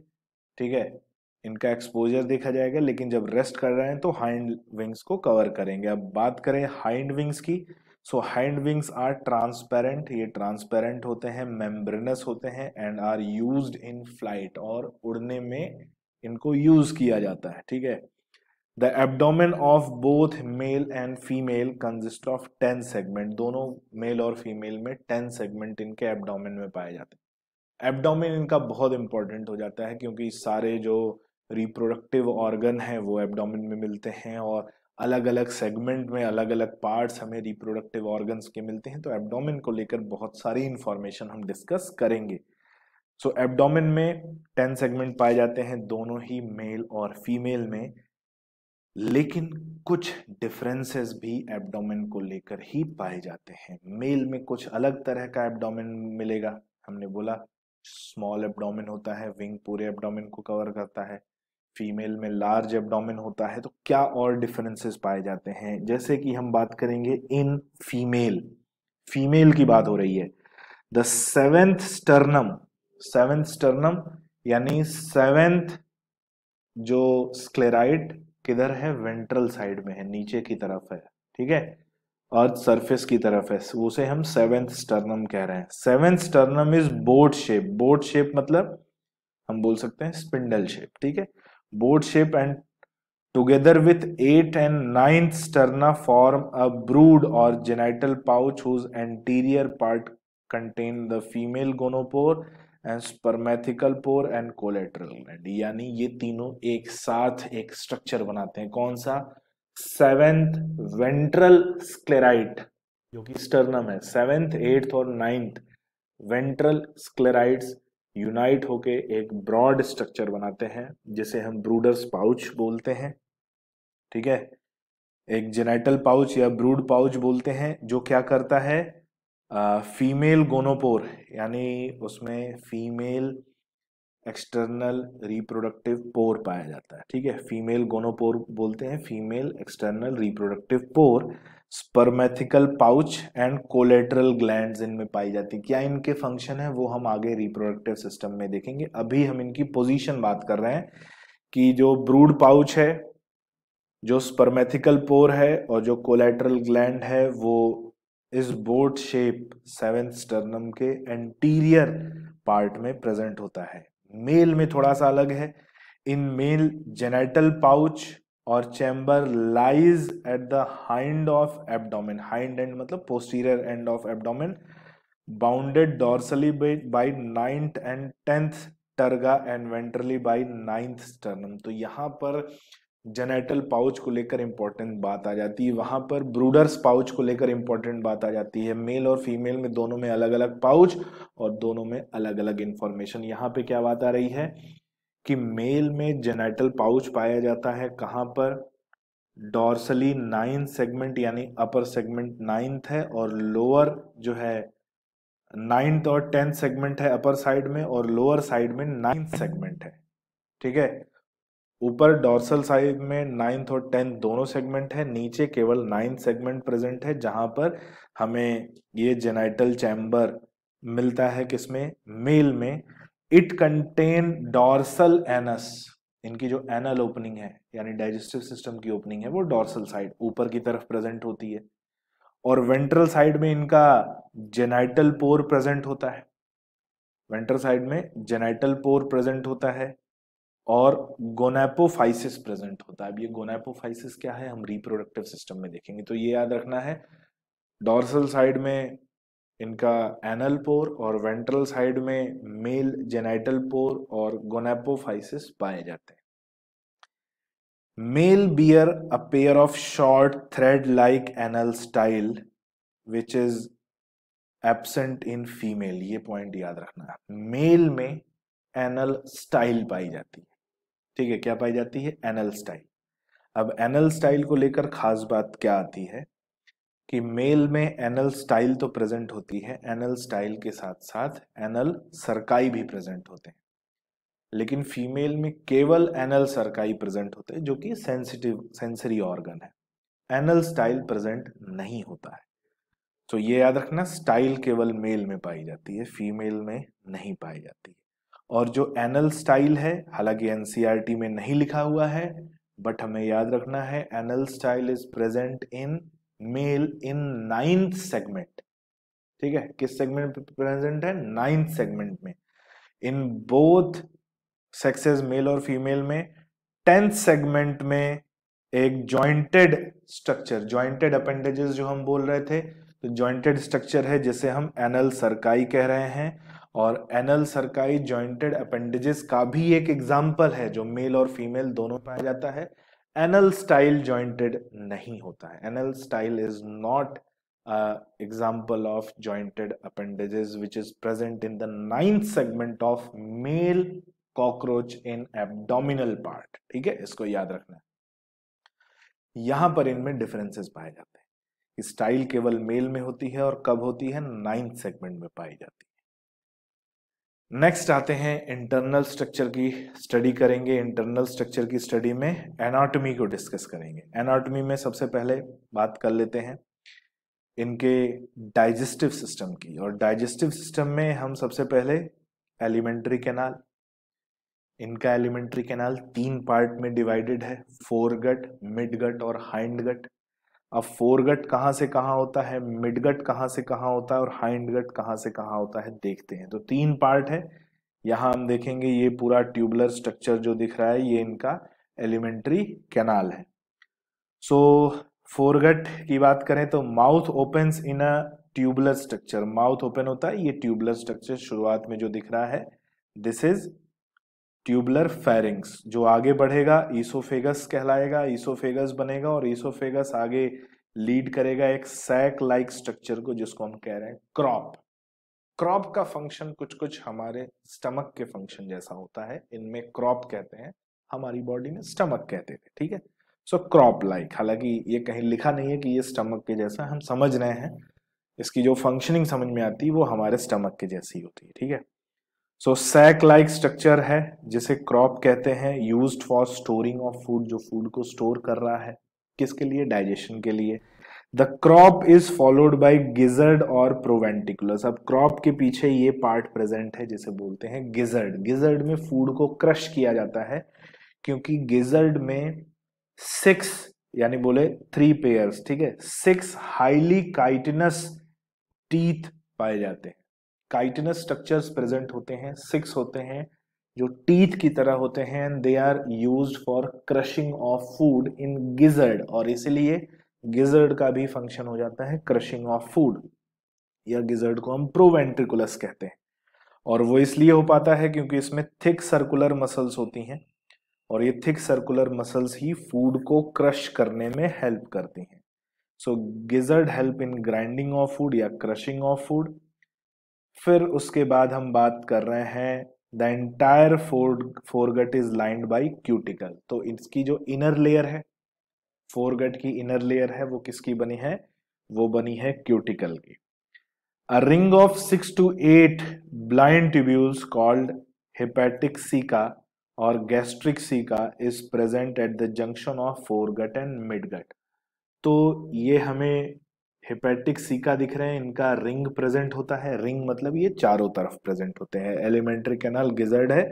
ठीक है इनका एक्सपोजर देखा जाएगा लेकिन जब रेस्ट कर रहे हैं तो हाइंड विंग्स को कवर करेंगे अब बात करें हाइंड विंग्स की so hind wings are transparent ये ट्रांसपेरेंट होते हैं मेम्ब्रेनस होते हैं and are use in flight और उड़ने में इनको यूज किया जाता है ठीक है the abdomen of both male and female consist of ten segment दोनों मेल और फीमेल में टेन सेगमेंट इनके एबडोमिन में पाए जाते हैं एबडोमिन इनका बहुत इंपॉर्टेंट हो जाता है क्योंकि सारे जो रिप्रोडक्टिव ऑर्गन है वो एबडोमिन में मिलते हैं और अलग अलग सेगमेंट में अलग अलग पार्ट्स हमें रिप्रोडक्टिव ऑर्गन्स के मिलते हैं तो एब्डोमिन को लेकर बहुत सारी इन्फॉर्मेशन हम डिस्कस करेंगे सो so, एब्डोमिन में टेन सेगमेंट पाए जाते हैं दोनों ही मेल और फीमेल में लेकिन कुछ डिफरेंसेस भी एब्डोमिन को लेकर ही पाए जाते हैं मेल में कुछ अलग तरह का एब्डोमिन मिलेगा हमने बोला स्मॉल एब्डोमिन होता है विंग पूरे एब्डोमिन को कवर करता है फीमेल में लार्ज एब्डोमेन होता है तो क्या और डिफरेंसेस पाए जाते हैं जैसे कि हम बात करेंगे इन फीमेल फीमेल की बात हो रही है the seventh sternum seventh sternum यानी सेवेंथ जो स्क्लेराइट किधर है वेंट्रल साइड में है नीचे की तरफ है ठीक है अर्थ सरफेस की तरफ है उसे हम सेवेंथ स्टर्नम कह रहे हैं seventh sternum is boat shape boat shape मतलब हम बोल सकते हैं स्पिंडल शेप ठीक है board shape and together with eight and ninth sterna form a brood और genital pouch whose anterior part contain the female gonopore and spermathecal pore and collateral gland यानी ये तीनों एक साथ एक स्ट्रक्चर बनाते हैं कौन सा सेवेंथ वेंट्रल स्क्लेराइट जो कि स्टर्नम है सेवेंथ एट्थ और नाइन्थ वेंट्रल स्क्लेराइट्स यूनाइट होके एक ब्रॉड स्ट्रक्चर बनाते हैं जिसे हम ब्रूडर्स पाउच बोलते हैं ठीक है एक जेनेटल पाउच या ब्रूड पाउच बोलते हैं जो क्या करता है आ, फीमेल गोनोपोर यानी उसमें फीमेल एक्सटर्नल रिप्रोडक्टिव पोर पाया जाता है ठीक है फीमेल गोनोपोर बोलते हैं female external reproductive pore spermathecal pouch and collateral gland इनमें पाई जाती क्या इनके फंक्शन है वो हम आगे रिप्रोडक्टिव सिस्टम में देखेंगे अभी हम इनकी पोजीशन बात कर रहे हैं कि जो ब्रूड पाउच है जो स्पर्मेथिकल पोर है और जो कोलेट्रल ग्लैंड है वो इस बोट शेप सेवन स्टर्नम के एंटीरियर पार्ट में प्रेजेंट होता है मेल में थोड़ा सा अलग है इन मेल जेनेटल पाउच और chamber lies at the hind of abdomen hind end मतलब posterior end of abdomen bounded dorsally by ninth and tenth terga and ventrally by ninth sternum तो यहाँ पर जेनेटल पाउच को लेकर important बात आ जाती है वहाँ पर ब्रूडर्स पाउच को लेकर इंपॉर्टेंट बात आ जाती है मेल और फीमेल में दोनों में अलग अलग पाउच और दोनों में अलग अलग इंफॉर्मेशन यहाँ पे क्या बात आ रही है कि मेल में जेनेटल पाउच पाया जाता है कहाँ पर डॉर्सली नाइन सेगमेंट यानी अपर सेगमेंट नाइन्थ है और लोअर जो है नाइन्थ और टेंथ सेगमेंट है अपर साइड में और लोअर साइड में नाइन्थ सेगमेंट है ठीक है ऊपर डॉर्सल साइड में नाइन्थ और टेंथ दोनों सेगमेंट है नीचे केवल नाइन्थ सेगमेंट प्रेजेंट है जहां पर हमें ये जेनाइटल चैम्बर मिलता है किसमें मेल में इट कंटेन डॉर्सल एनस इनकी जो एनल ओपनिंग है यानी डाइजेस्टिव सिस्टम की ओपनिंग है वो डॉर्सल साइड ऊपर की तरफ प्रेजेंट होती है और वेंट्रल साइड में इनका जेनाइटल पोर प्रेजेंट होता है वेंट्रल साइड में जेनाइटल पोर प्रेजेंट होता है और गोनेपोफाइसिस प्रेजेंट होता है अब ये गोनेपोफाइसिस क्या है हम रिप्रोडक्टिव सिस्टम में देखेंगे तो ये याद रखना है डॉर्सल साइड में इनका एनल पोर और वेंट्रल साइड में मेल जेनाइटल पोर और गोनेपोफाइसिस पाए जाते हैं male bear a pair of short thread like anal style which is absent in female ये पॉइंट याद रखना मेल में एनल स्टाइल पाई जाती है ठीक है क्या पाई जाती है एनल स्टाइल अब एनल स्टाइल को लेकर खास बात क्या आती है कि मेल में एनल स्टाइल तो प्रेजेंट होती है एनल स्टाइल के साथ साथ एनल सरकाई भी प्रेजेंट होते हैं लेकिन फीमेल में केवल एनल सरकाई प्रेजेंट होते हैं जो कि सेंसिटिव सेंसरी ऑर्गन है एनल स्टाइल प्रेजेंट नहीं होता है तो ये याद रखना स्टाइल केवल मेल में पाई जाती है फीमेल में नहीं पाई जाती है और जो एनल स्टाइल है हालांकि एनसीआरटी e में नहीं लिखा हुआ है बट हमें याद रखना है anal style is present in male in ninth segment ठीक है किस सेगमेंट प्रेजेंट है नाइन्थ सेगमेंट में इन बोथ सेक्सेस मेल और फीमेल में टेंथ सेगमेंट में एक जॉइंटेड स्ट्रक्चर जॉइंटेड अपेंडेजेस जो हम बोल रहे थे तो जॉइंटेड स्ट्रक्चर है जिसे हम एनल सरकाई कह रहे हैं और एनल सरकाई जॉइंटेड अपेंडेजेस का भी एक एग्जाम्पल है जो मेल और फीमेल दोनों पाया जाता है एनल स्टाइल जॉइंटेड नहीं होता है anal style is not example of jointed appendages which is present in the ninth segment of male cockroach in abdominal part ठीक है इसको याद रखना है यहां पर इनमें डिफरेंसेस पाए जाते हैं स्टाइल केवल मेल में होती है और कब होती है नाइन्थ सेगमेंट में पाई जाती है नेक्स्ट आते हैं इंटरनल स्ट्रक्चर की स्टडी करेंगे इंटरनल स्ट्रक्चर की स्टडी में एनाटॉमी को डिस्कस करेंगे एनाटॉमी में सबसे पहले बात कर लेते हैं इनके डाइजेस्टिव सिस्टम की और डाइजेस्टिव सिस्टम में हम सबसे पहले एलिमेंट्री कैनाल इनका एलिमेंट्री कैनाल तीन पार्ट में डिवाइडेड है फोर गट मिड गट और हाइंड गट अब फोरगट कहाँ से कहाँ होता है मिडगट कहाँ से कहाँ होता है और हाइंडगट कहाँ से कहाँ होता है देखते हैं तो तीन पार्ट है यहाँ हम देखेंगे ये पूरा ट्यूबलर स्ट्रक्चर जो दिख रहा है ये इनका एलिमेंट्री कैनाल है सो so, फोरगट की बात करें तो mouth open in a tubular structure mouth open होता है ये ट्यूबुलर स्ट्रक्चर शुरुआत में जो दिख रहा है दिस इज ट्यूबलर फेरिंग्स जो आगे बढ़ेगा ईसोफेगस कहलाएगा ईसोफेगस बनेगा और ईसोफेगस आगे लीड करेगा एक सैक लाइक स्ट्रक्चर को जिसको हम कह रहे हैं क्रॉप क्रॉप का फंक्शन कुछ कुछ हमारे स्टमक के फंक्शन जैसा होता है इनमें क्रॉप कहते हैं हमारी बॉडी में स्टमक कहते थे ठीक है सो क्रॉप लाइक हालांकि ये कहीं लिखा नहीं है कि ये स्टमक के जैसा हम समझ रहे हैं इसकी जो फंक्शनिंग समझ में आती है वो हमारे स्टमक के जैसी होती है ठीक है सो सैक लाइक स्ट्रक्चर है जिसे क्रॉप कहते हैं use for storing of food जो फूड को स्टोर कर रहा है किसके लिए डाइजेशन के लिए the crop is followed by gizzard और प्रोवेंटिकुलस अब क्रॉप के पीछे ये पार्ट प्रेजेंट है जिसे बोलते हैं गिजर्ड गिजर्ड में फूड को क्रश किया जाता है क्योंकि गिजर्ड में सिक्स यानी बोले थ्री पेयर्स ठीक है सिक्स हाईली काइटिनस टीथ पाए जाते हैं काइटिनस स्ट्रक्चर्स प्रेजेंट होते हैं सिक्स होते हैं जो टीथ की तरह होते हैं they are use for crushing of food in gizzard और इसीलिए गिजर्ड का भी फंक्शन हो जाता है क्रशिंग ऑफ फूड या गिजर्ड को हम प्रोवेंट्रिकुलस कहते हैं और वो इसलिए हो पाता है क्योंकि इसमें थिक सर्कुलर मसल्स होती हैं और ये थिक सर्कुलर मसल्स ही फूड को क्रश करने में हेल्प करती हैं so gizzard help in grinding of food या क्रशिंग ऑफ फूड फिर उसके बाद हम बात कर रहे हैं the entire ford foregut is lined by cuticle तो इसकी जो इनर लेयर है फोरगट की इनर लेयर है वो किसकी बनी है वो बनी है क्यूटिकल की a ring of six to eight blind tubules called hepatic caeca और gastric caeca is present at the junction of foregut and midgut तो ये हमें हेपेटिक सीका दिख रहे हैं इनका रिंग प्रेजेंट होता है रिंग मतलब ये चारों तरफ प्रेजेंट होते हैं एलिमेंट्री कैनाल गिजर्ड है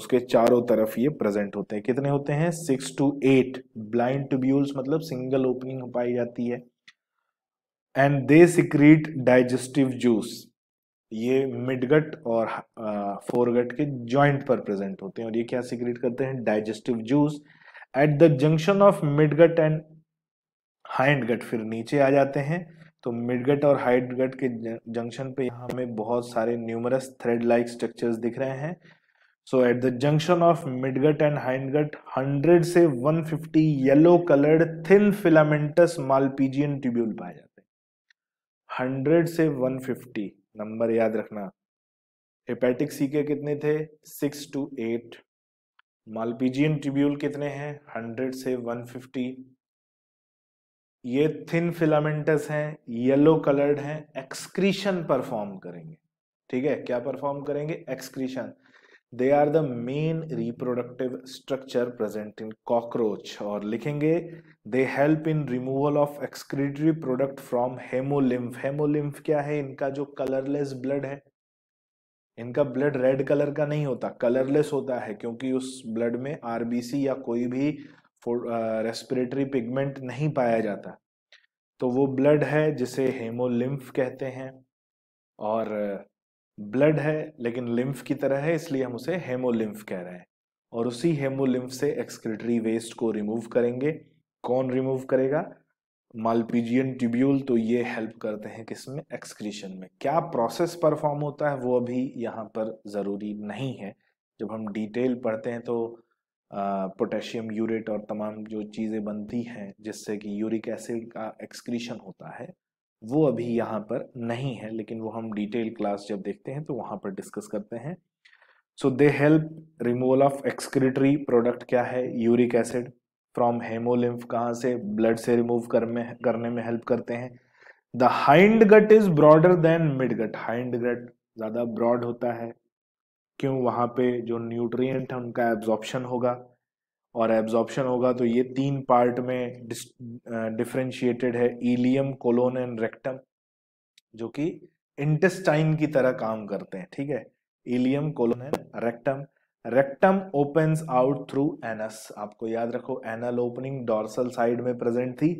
उसके चारों तरफ ये प्रेजेंट होते हैं कितने होते हैं six to eight blind tubules मतलब सिंगल ओपनिंग पाई जाती है and they secrete digestive juice ये मिडगट और फोरगट के जॉइंट पर प्रेजेंट होते हैं और ये क्या सिक्रीट करते हैं digestive juice at the junction of midgut and hind gut फिर नीचे आ जाते हैं तो मिडगट और हाइडगट गट के जंक्शन पे हमें बहुत सारे न्यूमरस थ्रेड लाइक स्ट्रक्चर्स दिख रहे हैं so at the junction of midgut and hindgut 100 से 150 yellow coloured thin filamentous Malpighian tubule पाए जाते हैं 100 से 150 नंबर याद रखना हेपेटिक सीके कितने थे six to eight Malpighian tubule कितने हैं हंड्रेड से फिफ्टी ये थिन फिलामेंटस हैं येलो कलर्ड हैं एक्सक्रीशन परफॉर्म करेंगे ठीक है क्या परफॉर्म करेंगे excretion they are the main reproductive structure present in cockroach और लिखेंगे they help in removal of excretory product from haemolymph haemolymph क्या है इनका जो कलरलेस ब्लड है इनका ब्लड रेड कलर का नहीं होता कलरलेस होता है क्योंकि उस ब्लड में आरबीसी या कोई भी रेस्पिरेटरी पिगमेंट uh, नहीं पाया जाता तो वो ब्लड है जिसे हेमोलिम्फ कहते हैं और ब्लड uh, है लेकिन लिम्फ की तरह है इसलिए हम उसे हेमोलिम्फ कह रहे हैं और उसी हेमोलिम्फ से एक्सक्रेटरी वेस्ट को रिमूव करेंगे कौन रिमूव करेगा मालपीजियन ट्यूब्यूल तो ये हेल्प करते हैं किसमें एक्सक्रीशन में क्या प्रोसेस परफॉर्म होता है वो अभी यहाँ पर ज़रूरी नहीं है जब हम डिटेल पढ़ते हैं तो पोटेशियम यूरेट और तमाम जो चीज़ें बनती हैं जिससे कि यूरिक एसिड का एक्सक्रीशन होता है वो अभी यहाँ पर नहीं है लेकिन वो हम डिटेल क्लास जब देखते हैं तो वहाँ पर डिस्कस करते हैं so they help removal of excretory product क्या है यूरिक एसिड फ्रॉम हेमोलिम्फ कहाँ से ब्लड से रिमूव कर में, करने में हेल्प करते हैं the hind gut is broader than mid gut hind gut ज़्यादा ब्रॉड होता है क्यों वहाँ पे जो न्यूट्रिएंट है उनका एब्जॉर्प्शन होगा और एब्जॉर्प्शन होगा तो ये तीन पार्ट में डिफ्रेंशिएटेड है ईलियम कोलोन एंड रेक्टम जो कि इंटेस्टाइन की तरह काम करते हैं ठीक है ileum colon and rectum rectum opens out through anus आपको याद रखो एनल ओपनिंग डॉर्सल साइड में प्रेजेंट थी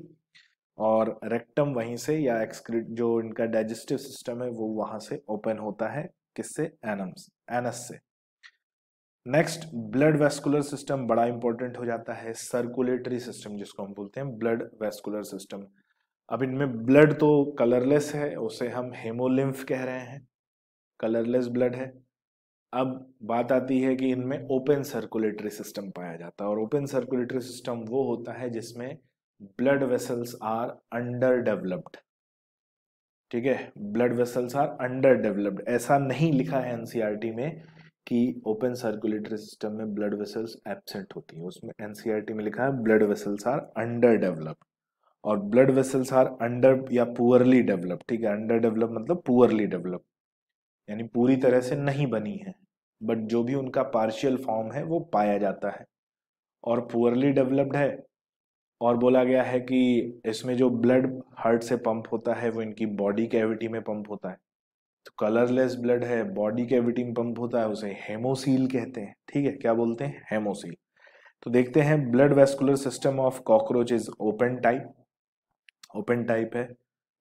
और रेक्टम वहीं से या एक्सक्रीट जो इनका डाइजेस्टिव सिस्टम है वो वहां से ओपन होता है किससे एनम्स एनस से नेक्स्ट ब्लड वेस्कुलर सिस्टम बड़ा इंपॉर्टेंट हो जाता है सर्कुलेटरी सिस्टम जिसको हम बोलते हैं ब्लड वेस्कुलर सिस्टम अब इनमें ब्लड तो कलरलेस है उसे हम हेमोलिम्फ कह रहे हैं कलरलेस ब्लड है अब बात आती है कि इनमें ओपन सर्कुलेटरी सिस्टम पाया जाता है और ओपन सर्कुलेटरी सिस्टम वो होता है जिसमें blood vessels are underdeveloped ठीक है blood vessels are underdeveloped ऐसा नहीं लिखा है एनसीईआरटी e में कि ओपन सर्कुलेटरी सिस्टम में ब्लड वेसल्स एबसेंट होती हैं उसमें एनसीईआरटी e में लिखा है blood vessels are underdeveloped और ब्लड वेसल्स आर अंडर या पुअरली डेवलप्ड ठीक है अंडर डेवलप मतलब पुअरली डेवलप यानी पूरी तरह से नहीं बनी है बट जो भी उनका पार्शियल फॉर्म है वो पाया जाता है और पुअरली डेवलप्ड है और बोला गया है कि इसमें जो ब्लड हार्ट से पंप होता है वो इनकी बॉडी कैविटी में पंप होता है तो कलरलेस ब्लड है बॉडी कैविटी में पंप होता है उसे हेमोसील कहते हैं ठीक है क्या बोलते हैं हेमोसील तो देखते हैं blood vascular system of cockroach is open type open type है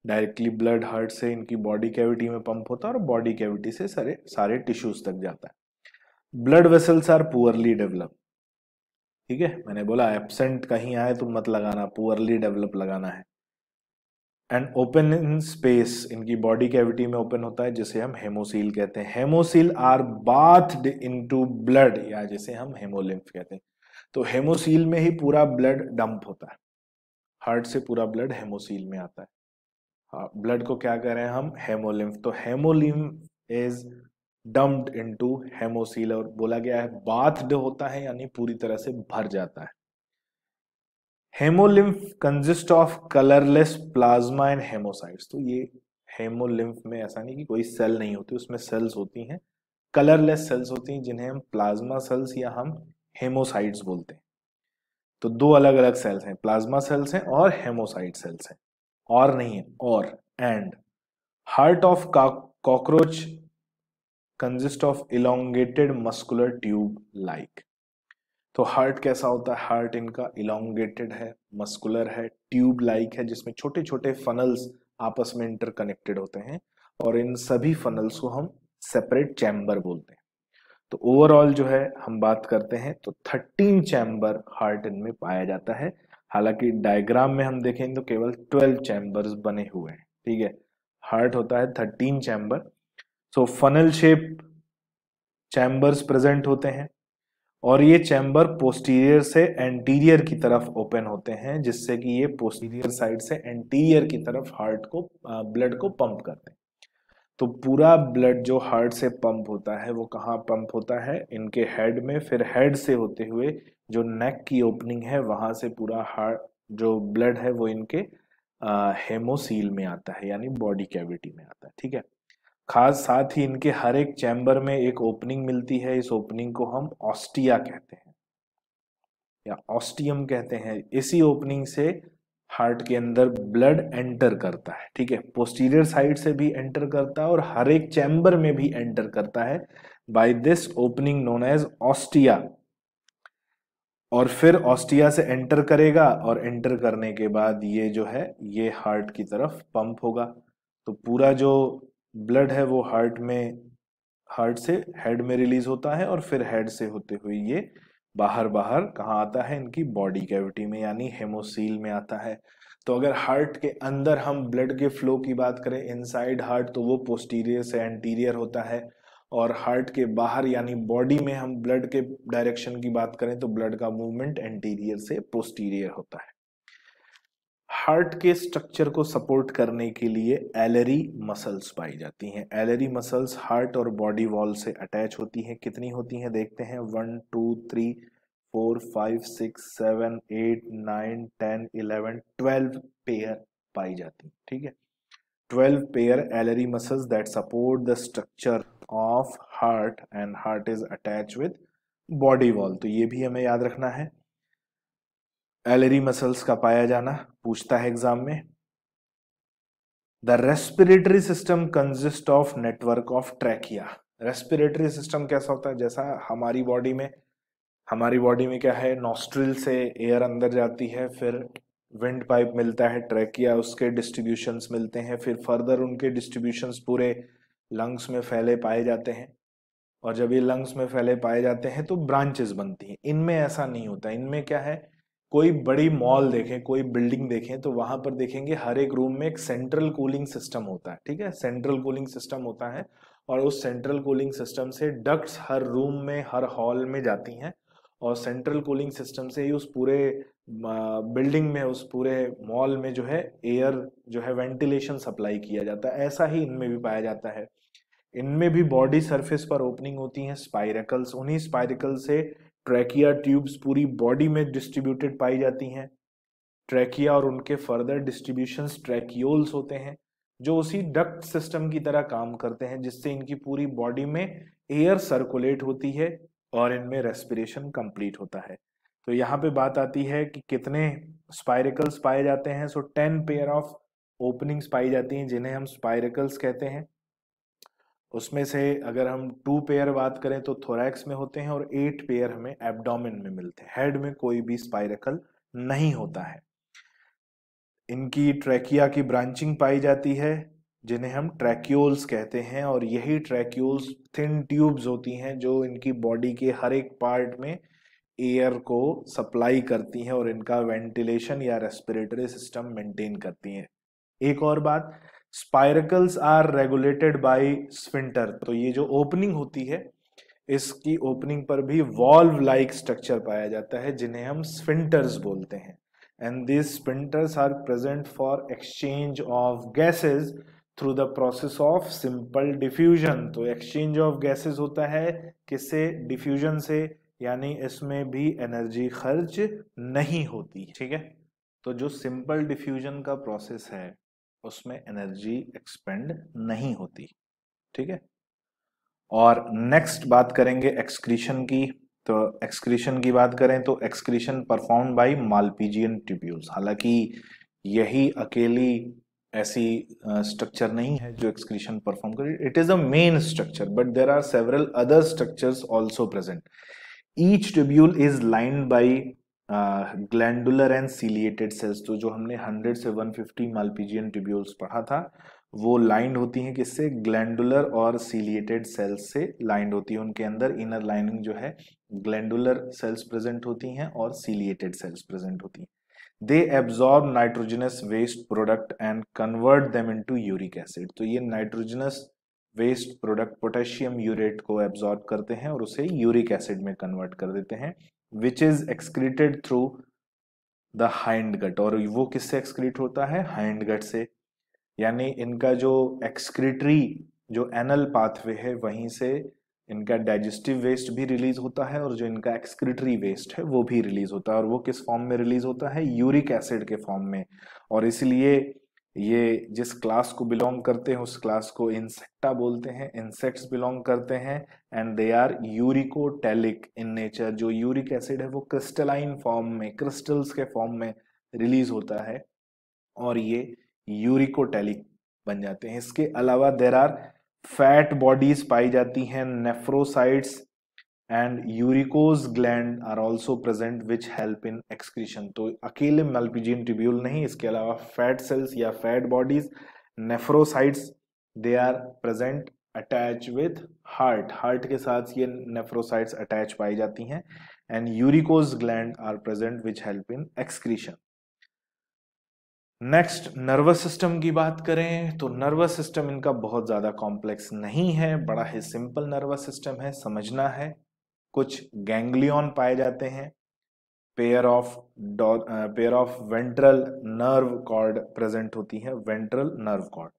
डायरेक्टली ब्लड हार्ट से इनकी बॉडी कैविटी में पंप होता है और बॉडी कैविटी से सारे सारे टिश्यूज तक जाता है blood vessels are poorly developed ठीक है मैंने बोला एबसेंट कहीं आए तो मत लगाना पुअरली डेवलप लगाना है एंड ओपन इन स्पेस इनकी बॉडी कैविटी में ओपन होता है जिसे हम हेमोसील कहते हैं haemocoel are bath in to blood या जिसे हम हेमोलिम्फ कहते हैं तो हेमोसील में ही पूरा ब्लड डंप होता है हार्ट से पूरा ब्लड हेमोसील में आता है ब्लड हाँ, को क्या कह रहे हैं हम हेमोलिम्फ तो haemolymph is dumped into haemocoel और बोला गया है बाथड होता है यानी पूरी तरह से भर जाता है haemolymph consist of colourless plasma and haemocytes तो ये हेमोलिम्फ में ऐसा नहीं कि कोई सेल नहीं होती उसमें सेल्स होती हैं कलरलेस सेल्स होती हैं जिन्हें हम प्लाज्मा सेल्स या हम हेमोसाइट्स बोलते हैं तो दो अलग अलग सेल्स हैं प्लाज्मा सेल्स हैं और हेमोसाइट सेल्स हैं और नहीं है और and heart of cockroach consist of elongated muscular tube like तो हार्ट कैसा होता है हार्ट इनका इलोंगेटेड है मस्कुलर है ट्यूब लाइक है जिसमें छोटे छोटे फनल्स आपस में इंटरकनेक्टेड होते हैं और इन सभी फनल्स को हम सेपरेट चैम्बर बोलते हैं तो ओवरऑल जो है हम बात करते हैं तो थर्टीन चैम्बर हार्ट इनमें पाया जाता है हालांकि डायग्राम में हम देखें तो केवल ट्वेल्व चैम्बर्स बने हुए हैं ठीक है हार्ट होता है thirteen chamber so funnel shape chambers present होते हैं और ये चैम्बर पोस्टीरियर से एंटीरियर की तरफ ओपन होते हैं जिससे कि ये पोस्टीरियर साइड से एंटीरियर की तरफ हार्ट को ब्लड को पंप करते हैं तो पूरा ब्लड जो हार्ट से पंप होता है वो कहाँ पंप होता है इनके हेड में फिर हेड से होते हुए जो नेक की ओपनिंग है वहाँ से पूरा हार्ट जो ब्लड है वो इनके हेमोसील में आता है यानी बॉडी कैविटी में आता है ठीक है खास साथ ही इनके हर एक चैम्बर में एक ओपनिंग मिलती है इस ओपनिंग को हम ऑस्टिया कहते हैं या ऑस्टियम कहते हैं इसी ओपनिंग से हार्ट के अंदर ब्लड एंटर करता है ठीक है पोस्टीरियर साइड से भी एंटर करता है और हर एक चैम्बर में भी एंटर करता है by this opening known as ostia और फिर ऑस्टिया से एंटर करेगा और एंटर करने के बाद ये जो है ये हार्ट की तरफ पंप होगा तो पूरा जो ब्लड है वो हार्ट में हार्ट से हेड में रिलीज होता है और फिर हेड से होते हुए ये बाहर बाहर कहाँ आता है इनकी बॉडी कैविटी में यानी हेमोसील में आता है तो अगर हार्ट के अंदर हम ब्लड के फ्लो की बात करें इनसाइड हार्ट तो वो पोस्टीरियर से एंटीरियर होता है और हार्ट के बाहर यानी बॉडी में हम ब्लड के डायरेक्शन की बात करें तो ब्लड का मूवमेंट एंटीरियर से पोस्टीरियर होता है हार्ट के स्ट्रक्चर को सपोर्ट करने के लिए एलरी मसल्स पाई जाती हैं एलरी मसल्स हार्ट और बॉडी वॉल से अटैच होती हैं कितनी होती हैं देखते हैं one two three four five six seven eight nine ten eleven twelve pair पाई जाती हैं ठीक है twelve pair alary muscles that support the structure of heart and heart is attach with body wall तो ये भी हमें याद रखना है एलरी मसल्स का पाया जाना पूछता है एग्जाम में the respiratory system consist of network of trachea respiratory system कैसा होता है जैसा हमारी बॉडी में हमारी बॉडी में क्या है नॉस्ट्रिल से एयर अंदर जाती है फिर विंड पाइप मिलता है ट्रैकिया उसके डिस्ट्रीब्यूशंस मिलते हैं फिर फर्दर उनके डिस्ट्रीब्यूशंस पूरे लंग्स में फैले पाए जाते हैं और जब ये लंग्स में फैले पाए जाते हैं तो ब्रांचेस बनती हैं इनमें ऐसा नहीं होता इनमें क्या है कोई बड़ी मॉल देखें कोई बिल्डिंग देखें तो वहां पर देखेंगे हर एक रूम में एक सेंट्रल कूलिंग सिस्टम होता है ठीक है सेंट्रल कूलिंग सिस्टम होता है और उस सेंट्रल कूलिंग सिस्टम से डक्ट्स हर रूम में हर हॉल में जाती हैं और सेंट्रल कूलिंग सिस्टम से ही उस पूरे बिल्डिंग में उस पूरे मॉल में जो है एयर जो है वेंटिलेशन सप्लाई किया जाता है ऐसा ही इनमें भी पाया जाता है इनमें भी बॉडी सरफेस पर ओपनिंग होती हैं स्पाइरकल्स उन्हीं स्पाइरकल से ट्रैकिया ट्यूब्स पूरी बॉडी में डिस्ट्रीब्यूटेड पाई जाती हैं ट्रैकिया और उनके फर्दर डिस्ट्रीब्यूशन ट्रैकियोल्स होते हैं जो उसी डक्ट सिस्टम की तरह काम करते हैं जिससे इनकी पूरी बॉडी में एयर सर्कुलेट होती है और इनमें रेस्पिरेशन कंप्लीट होता है तो यहाँ पे बात आती है कि कितने स्पायरिकल्स पाए जाते हैं so ten pair of openings पाई जाती हैं जिन्हें हम स्पायरिकल्स कहते हैं उसमें से अगर हम टू पेयर बात करें तो थोरैक्स में होते हैं और एट पेयर हमें एबडोमिन में मिलते हैं हेड में कोई भी स्पाइरकल नहीं होता है इनकी ट्रैकिया की ब्रांचिंग पाई जाती है जिन्हें हम ट्रैक्यूल्स कहते हैं और यही ट्रैक्यूल्स थिन ट्यूब्स होती हैं जो इनकी बॉडी के हर एक पार्ट में एयर को सप्लाई करती हैं और इनका वेंटिलेशन या रेस्पिरेटरी सिस्टम मेंटेन करती हैं एक और बात spiracles are regulated by sphincter तो ये जो ओपनिंग होती है इसकी ओपनिंग पर भी वॉल्व लाइक स्ट्रक्चर पाया जाता है जिन्हें हम स्पिंटर्स बोलते हैं and this sphincters are present for exchange of gases through the process of simple diffusion तो एक्सचेंज ऑफ गैसेज होता है किससे डिफ्यूजन से यानी इसमें भी एनर्जी खर्च नहीं होती ठीक है तो जो सिंपल डिफ्यूजन का प्रोसेस है उसमें एनर्जी एक्सपेंड नहीं होती ठीक है और नेक्स्ट बात करेंगे एक्सक्रीशन की तो एक्सक्रीशन की बात करें तो excretion perform by Malpighian tubules हालांकि यही अकेली ऐसी स्ट्रक्चर uh, नहीं है जो एक्सक्रीशन परफॉर्म करे it is a main structure but there are several other structures also present each tubule is lined by glandular and ciliated cells तो जो हमने 100 से 150 मालपीजियन ट्यूब्यूल्स पढ़ा था वो लाइंड होती हैं किससे ग्लैंडुलर और सीलिएटेड सेल्स से लाइंड होती है उनके अंदर इनर लाइनिंग जो है ग्लैंडुलर सेल्स प्रेजेंट होती हैं और सीलिएटेड सेल्स प्रेजेंट होती हैं they absorb nitrogenous waste product and convert them into uric acid तो ये nitrogenous waste product potassium urate को एब्जॉर्ब करते हैं और उसे यूरिक एसिड में कन्वर्ट कर देते हैं which is excreted through the hind gut और वो किससे एक्सक्रीट होता है हाइंड गट से यानी इनका जो एक्सक्रीटरी जो एनल पाथवे है वहीं से इनका डाइजेस्टिव वेस्ट भी रिलीज होता है और जो इनका एक्सक्रीटरी वेस्ट है वो भी रिलीज होता है और वो किस फॉर्म में रिलीज होता है यूरिक एसिड के फॉर्म में और इसलिए ये जिस क्लास को बिलोंग करते हैं उस क्लास को इंसेक्टा बोलते हैं इंसेक्ट्स बिलोंग करते हैं and they are uricotelic in nature जो यूरिक एसिड है वो क्रिस्टलाइन फॉर्म में क्रिस्टल्स के फॉर्म में रिलीज होता है और ये यूरिकोटेलिक बन जाते हैं इसके अलावा देर आर फैट बॉडीज पाई जाती हैं nephrocytes and uricose gland are also present which help in excretion तो अकेले मल्पीजियन ट्यूब्यूल नहीं इसके अलावा फैट सेल्स या fat bodies nephrocytes they are present attach with heart heart के साथ ये नेफ्रोसाइट्स अटैच पाई जाती हैं and uricose gland are present which help in excretion next nervous system की बात करें तो नर्वस सिस्टम इनका बहुत ज़्यादा कॉम्प्लेक्स नहीं है बड़ा ही सिंपल नर्वस सिस्टम है समझना है कुछ गैंग्लियन पाए जाते हैं pair of pair of ventral nerve cord present होती है ventral nerve cord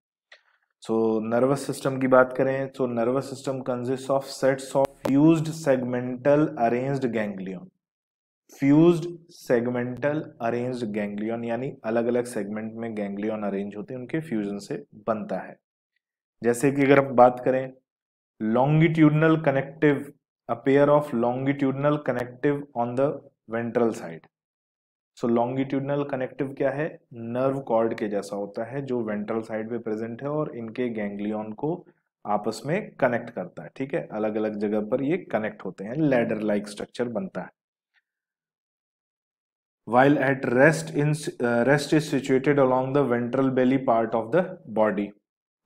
so nervous system की बात करें तो nervous system consist of sets of fused segmental arranged ganglion fused segmental arranged ganglion यानी अलग अलग सेगमेंट में गैंग्लियन अरेंज होते हैं उनके फ्यूजन से बनता है जैसे कि अगर हम बात करें longitudinal connective a pair of longitudinal connective on the ventral side So longitudinal connective क्या है Nerve cord के जैसा होता है जो ventral side पे present है और इनके ganglion को आपस में connect करता है ठीक है अलग अलग जगह पर ये connect होते हैं ladder like structure बनता है while at rest in uh, rest is situated along the ventral belly part of the body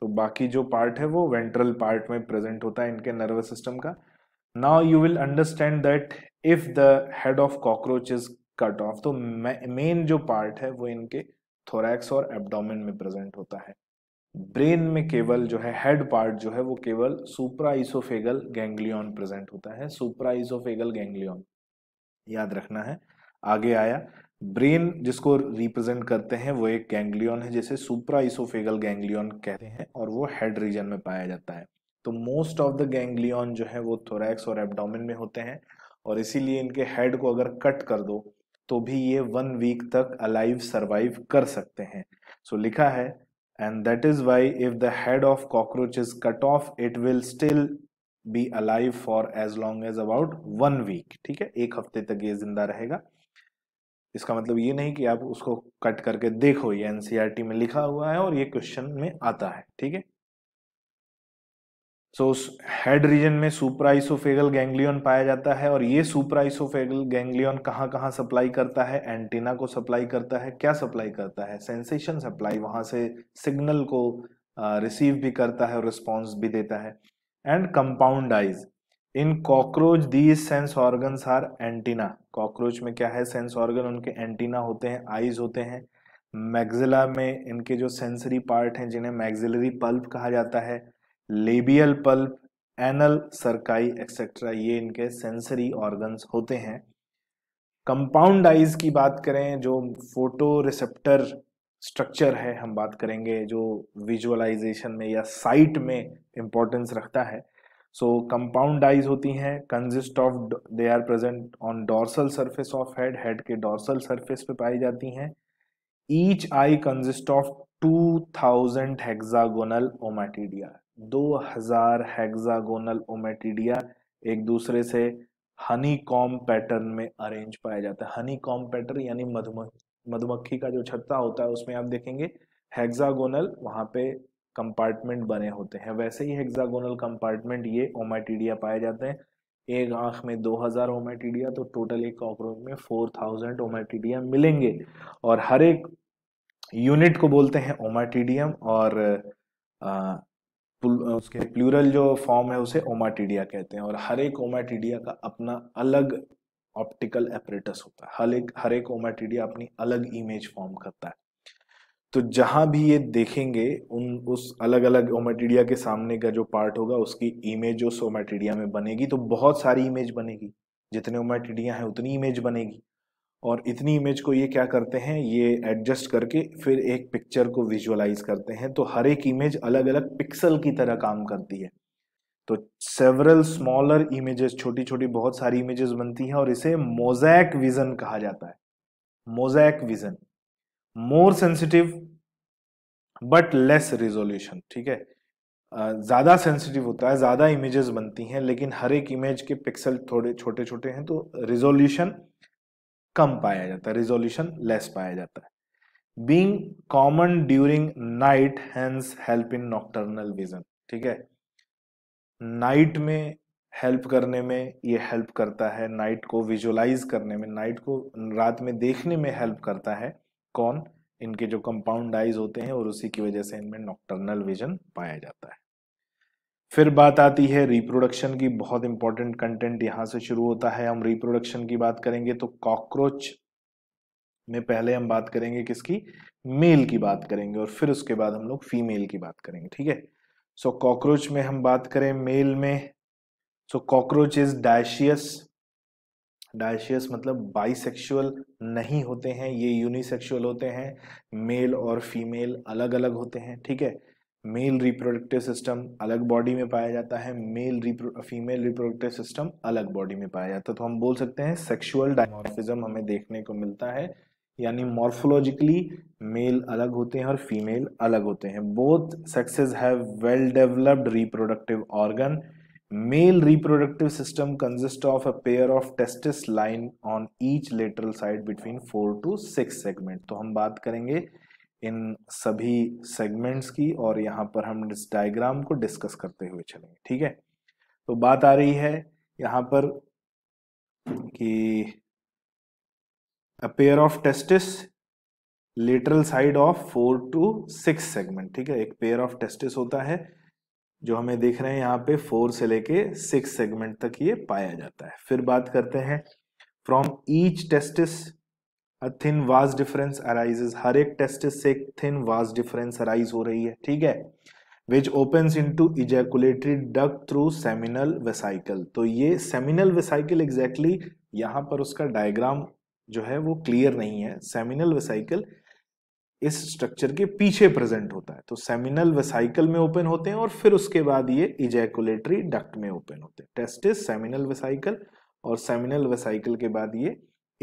तो बाकी जो पार्ट है वो वेंट्रल पार्ट में प्रेजेंट होता है इनके नर्वस सिस्टम का now you will understand that if the head of cockroach is cut off तो मेन जो पार्ट है वो इनके थोरैक्स और एब्डोमेन में प्रेजेंट होता है ब्रेन में केवल जो है हेड पार्ट जो है वो केवल सुपरा इसोफेगल गैंग्लियन प्रेजेंट होता है सुपरा इसोफेगल गैंग्लियन याद रखना है आगे आया ब्रेन जिसको रिप्रेजेंट करते हैं वो एक गैंग्लियन है जैसे सुपरा इसोफेगल गैंग्लियन कहते हैं और वो हेड रीजन में पाया जाता है तो मोस्ट ऑफ द गैंग्लियन जो है वो थोरैक्स और एब्डोमिन में होते हैं और इसीलिए इनके हेड को अगर कट कर दो तो भी ये वन वीक तक अलाइव सर्वाइव कर सकते हैं सो so, लिखा है and that is why if the head of cockroach is cut off it will still be alive for as long as about one week ठीक है एक हफ्ते तक ये जिंदा रहेगा इसका मतलब ये नहीं कि आप उसको कट करके देखो ये एनसीआरटी e में लिखा हुआ है और ये क्वेश्चन में आता है ठीक है सो उस हेड रीजन में सुपराइसोफेगल गैंग्लियन पाया जाता है और ये सुपराइसोफेगल गैंग्लियन कहाँ कहाँ सप्लाई करता है एंटीना को सप्लाई करता है क्या सप्लाई करता है सेंसेशन सप्लाई वहाँ से सिग्नल को रिसीव भी करता है और रिस्पॉन्स भी देता है and compound eyes in cockroach these sense organ are antennae cockroach में क्या है सेंस ऑर्गन उनके एंटीना होते हैं आइज होते हैं मैग्जिला में इनके जो सेंसरी पार्ट हैं जिन्हें मैगजिलरी पल्प कहा जाता है labial palp anal cerci etcetera ये इनके सेंसरी ऑर्गन्स होते हैं कंपाउंड आइज की बात करें जो फोटो रिसेप्टर स्ट्रक्चर है हम बात करेंगे जो विजुअलाइजेशन में या साइट में इम्पोर्टेंस रखता है सो कंपाउंड आइज होती हैं consist of they are present on dorsal surface of head head के डोर्सल सरफेस पे पाई जाती हैं each eye consist of two thousand hexagonal ommatidia 2000 hexagonal ommatidia एक दूसरे से हनी कॉम पैटर्न में अरेंज पाया जाता है हनी कॉम पैटर्न यानी मधुमक्खी मधुमक्खी का जो छत्ता होता है उसमें आप देखेंगे हेक्सागोनल वहाँ पे कंपार्टमेंट बने होते हैं वैसे ही हेक्सागोनल कंपार्टमेंट ये ओमेटिडिया पाए जाते हैं एक आंख में 2000 ओमेटिडिया तो टोटल एक कॉकरोच में 4000 ओमेटिडिया मिलेंगे और हर एक यूनिट को बोलते हैं ओमाटीडियम और उसके प्लूरल जो फॉर्म है उसे ओमाटीडिया कहते हैं और हर एक ओमाटीडिया का अपना अलग ऑप्टिकल एपरेटस होता है हर एक हर एक ओमाटीडिया अपनी अलग इमेज फॉर्म करता है तो जहां भी ये देखेंगे उन उस अलग अलग ओमाटीडिया के सामने का जो पार्ट होगा उसकी इमेज उस ओमाटीडिया में बनेगी तो बहुत सारी इमेज बनेगी जितने ओमाटीडिया हैं उतनी इमेज बनेगी और इतनी इमेज को ये क्या करते हैं ये एडजस्ट करके फिर एक पिक्चर को विजुअलाइज करते हैं तो हर एक इमेज अलग अलग पिक्सल की तरह काम करती है तो सेवरल स्मॉलर इमेजेस छोटी छोटी बहुत सारी इमेजेस बनती हैं और इसे मोजैक विजन कहा जाता है mosaic vision more sensitive but less resolution ठीक है ज़्यादा सेंसिटिव होता है ज़्यादा इमेजेस बनती हैं लेकिन हर एक इमेज के पिक्सल थोड़े छोटे छोटे हैं तो रिजोल्यूशन कम पाया जाता है रिजोल्यूशन लेस पाया जाता है being common during night hence help in nocturnal vision ठीक है नाइट में हेल्प करने में ये हेल्प करता है नाइट को विजुअलाइज करने में नाइट को रात में देखने में हेल्प करता है कौन इनके जो कंपाउंड आइज होते हैं और उसी की वजह से इनमें नॉक्टर्नल विजन पाया जाता है फिर बात आती है रिप्रोडक्शन की बहुत इंपॉर्टेंट कंटेंट यहां से शुरू होता है हम रिप्रोडक्शन की बात करेंगे तो कॉकरोच में पहले हम बात करेंगे किसकी मेल की बात करेंगे और फिर उसके बाद हम लोग फीमेल की बात करेंगे ठीक है सो कॉकरोच में हम बात करें मेल में so cockroach is dioecious dioecious मतलब बाइसेक्सुअल नहीं होते हैं ये यूनिसेक्सुअल होते हैं मेल और फीमेल अलग अलग होते हैं ठीक है मेल रिप्रोडक्टिव सिस्टम अलग बॉडी में पाया जाता है male repro female reproductive system अलग बॉडी में पाया जाता है तो हम बोल सकते हैं सेक्सुअल डायमोर्फिज्म हमें देखने को मिलता है यानी मॉर्फोलॉजिकली मेल अलग होते हैं और फीमेल अलग होते हैं both sexes have well developed reproductive organ male reproductive system consist of a pair of testis lying on each lateral side between four to six segment तो हम बात करेंगे इन सभी सेगमेंट्स की और यहाँ पर हम इस डायग्राम को डिस्कस करते हुए चलेंगे ठीक है तो बात आ रही है यहाँ पर कि a pair of testis lateral side of four to six segment ठीक है एक पेयर ऑफ टेस्टिस होता है जो हमें देख रहे हैं यहाँ पे फोर से लेके सिक्स सेगमेंट तक ये पाया जाता है फिर बात करते हैं from each testis a thin vas deferens arises हर एक टेस्टिस से थिन वाज डिफरेंस अराइज हो रही है ठीक है which open into ejaculatory duct through seminal vesicle तो ये सेमिनल वेसाइकिल एग्जैक्टली यहाँ पर उसका डायग्राम जो है वो क्लियर नहीं है सेमिनल वेसाइकल इस स्ट्रक्चर के पीछे प्रेजेंट होता है तो सेमिनल वेसाइकल में ओपन होते हैं और फिर उसके बाद ये इजैकुलेटरी डक्ट में ओपन होते हैं टेस्टिस सेमिनल वेसाइकल और सेमिनल वेसाइकल के बाद ये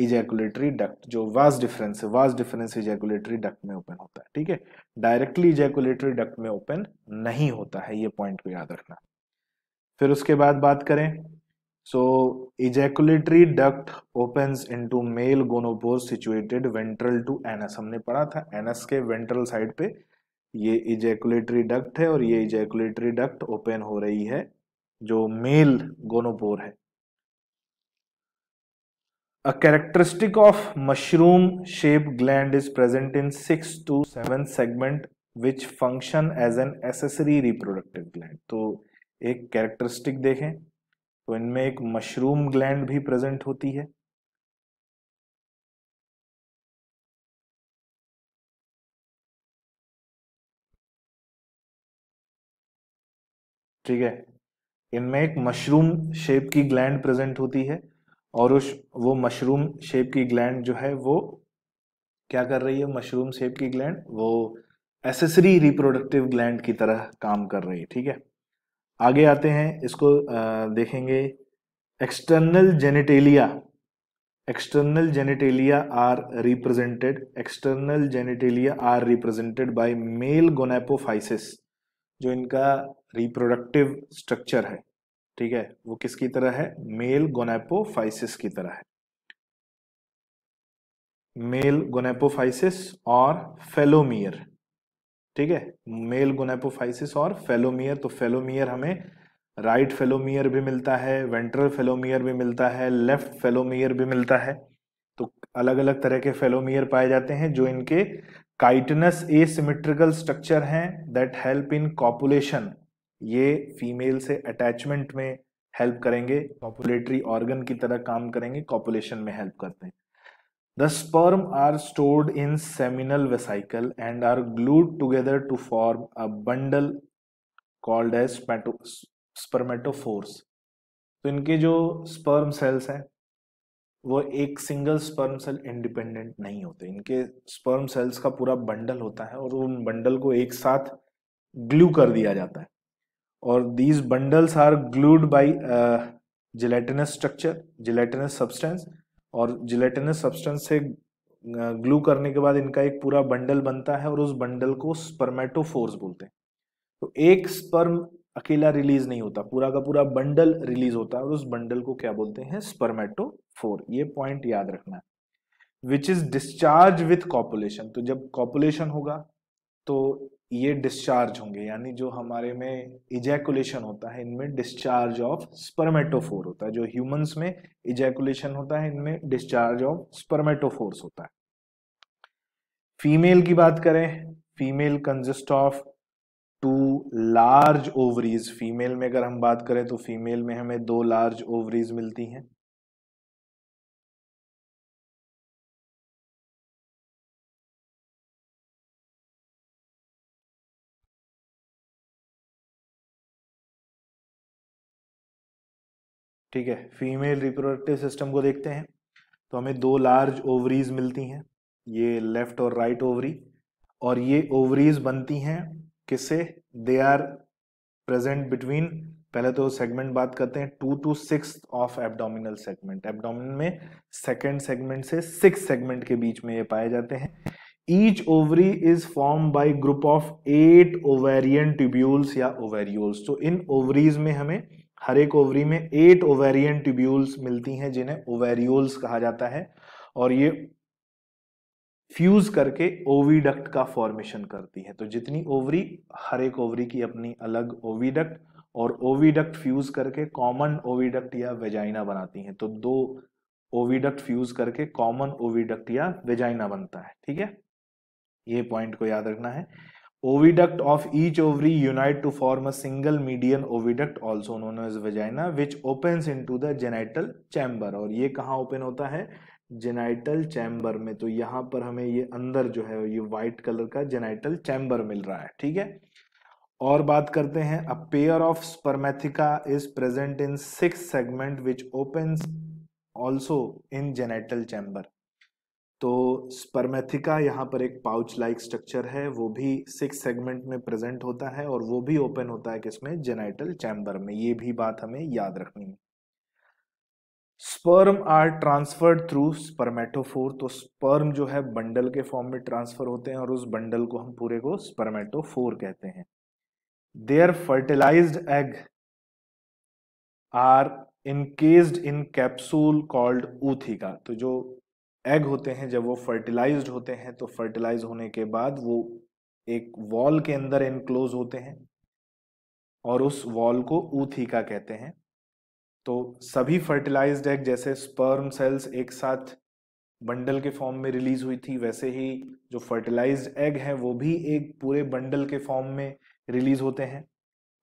इजैकुलेटरी डक्ट जो वास डिफरेंस है वास डिफरेंस इजैकुलेटरी डक्ट में ओपन होता है ठीक है डायरेक्टली इजैकुलेटरी डक्ट में ओपन नहीं होता है ये पॉइंट को याद रखना फिर उसके बाद बात करें so ejaculatory duct open into male gonopore situated ventral to anus हमने पढ़ा था एनस के वेंट्रल साइड पे ये इजैकुलेटरी डक्ट है और ये इजैकुलेटरी डक्ट ओपन हो रही है जो मेल गोनोपोर है A characteristic of mushroom shaped gland is present in 6 to 7 segment which function as an accessory reproductive gland. तो एक characteristic देखें तो इनमें एक mushroom gland भी present होती है ठीक है इनमें एक मशरूम शेप की ग्लैंड प्रेजेंट होती है और उस वो मशरूम शेप की ग्लैंड जो है वो क्या कर रही है मशरूम शेप की ग्लैंड वो एसेसरी रिप्रोडक्टिव ग्लैंड की तरह काम कर रही है ठीक है आगे आते हैं इसको देखेंगे external genitalia external genitalia are represented external genitalia are represented by male gonapophysis जो इनका रिप्रोडक्टिव स्ट्रक्चर है ठीक है वो किसकी तरह है मेल गोनेपोफाइसिस की तरह है मेल गोनेपोफाइसिस और फेलोमियर ठीक है मेल गोनेपोफाइसिस और फेलोमियर तो फेलोमियर हमें राइट फेलोमियर भी मिलता है वेंट्रल फेलोमियर भी मिलता है लेफ्ट फेलोमियर भी मिलता है तो अलग अलग तरह के फेलोमियर पाए जाते हैं जो इनके काइटनस ए स्ट्रक्चर हैं दैट हेल्प इन कॉपुलेशन ये फीमेल से अटैचमेंट में हेल्प करेंगे कॉपुलेटरी ऑर्गन की तरह काम करेंगे कॉपुलेशन में हेल्प करते हैं the sperm are stored in seminal vesicle and are glued together to form a bundle called as spermatophores तो इनके जो स्पर्म सेल्स हैं वो एक सिंगल स्पर्म सेल इंडिपेंडेंट नहीं होते इनके स्पर्म सेल्स का पूरा बंडल होता है और उन बंडल को एक साथ ग्लू कर दिया जाता है और these bundles are glued by uh, structure structure substance और जिलेटिनस सब्सटेंस से ग्लू uh, करने के बाद इनका एक पूरा बंडल बनता है और उस बंडल को स्पर्मेटोफोर्स बोलते हैं तो एक स्पर्म अकेला रिलीज नहीं होता पूरा का पूरा बंडल रिलीज होता है और उस बंडल को क्या बोलते हैं स्पर्मेटोफोर ये पॉइंट याद रखना है which is discharge with copulation तो जब कॉपुलेशन होगा तो ये डिस्चार्ज होंगे यानी जो हमारे में इजैकुलेशन होता है इनमें डिस्चार्ज ऑफ स्पर्मेटोफोर होता है जो ह्यूमंस में इजैकुलेशन होता है इनमें डिस्चार्ज ऑफ स्पर्मेटोफोर्स होता है फीमेल की बात करें female consist of two large ovaries female में अगर हम बात करें तो फीमेल में हमें दो लार्ज ओवरीज मिलती हैं ठीक है फीमेल रिप्रोडक्टिव सिस्टम को देखते हैं तो हमें दो लार्ज ओवरीज मिलती हैं ये लेफ्ट और राइट ओवरी और ये ओवरीज बनती हैं किससे दे आर प्रेजेंट बिटवीन पहले तो सेगमेंट बात करते हैं two two six of abdominal segment abdomen में सेकेंड सेगमेंट से सिक्स सेगमेंट के बीच में ये पाए जाते हैं each ovary is form by group of eight ovarian tubules या ओवेरियोल्स तो इन ओवरीज में हमें हर एक ओवरी में एट ओवेरियन ट्यूब्यूल्स मिलती हैं जिन्हें ओवेरियोल्स कहा जाता है और ये फ्यूज करके ओवीडक्ट का फॉर्मेशन करती है तो जितनी ओवरी हर एक ओवरी की अपनी अलग ओवीडक्ट और ओवीडक्ट फ्यूज करके कॉमन ओवीडक्ट या वेजाइना बनाती हैं तो दो ओवीडक्ट फ्यूज करके कॉमन ओवीडक्ट या वेजाइना बनता है ठीक है ये पॉइंट को याद रखना है Oviduct of each ovary unite to form a single median oviduct also known as vagina which opens into the genital chamber और ये कहाँ open होता है जेनाइटल चैम्बर में तो यहाँ पर हमें ये अंदर जो है ये व्हाइट कलर का जेनाइटल चैम्बर मिल रहा है ठीक है और बात करते हैं a pair of spermatheca is present in six segment which open also in genital chamber तो स्पर्मेथिका यहाँ पर एक पाउच लाइक स्ट्रक्चर है वो भी सिक्स सेगमेंट में प्रेजेंट होता है और वो भी ओपन होता है किसमें जेनाइटल चैम्बर में ये भी बात हमें याद रखनी है sperm are transferred through spermatophore तो स्पर्म जो है बंडल के फॉर्म में ट्रांसफर होते हैं और उस बंडल को हम पूरे को स्पर्मेटोफोर कहते हैं their fertilize egg are encased in capsule called ootheca तो जो एग होते हैं जब वो फर्टिलाइज्ड होते हैं तो फर्टिलाइज होने के बाद वो एक वॉल के अंदर इनक्लोज होते हैं और उस वॉल को ऊथीका कहते हैं तो सभी फर्टिलाइज्ड एग जैसे स्पर्म सेल्स एक साथ बंडल के फॉर्म में रिलीज हुई थी वैसे ही जो फर्टिलाइज्ड एग है वो भी एक पूरे बंडल के फॉर्म में रिलीज होते हैं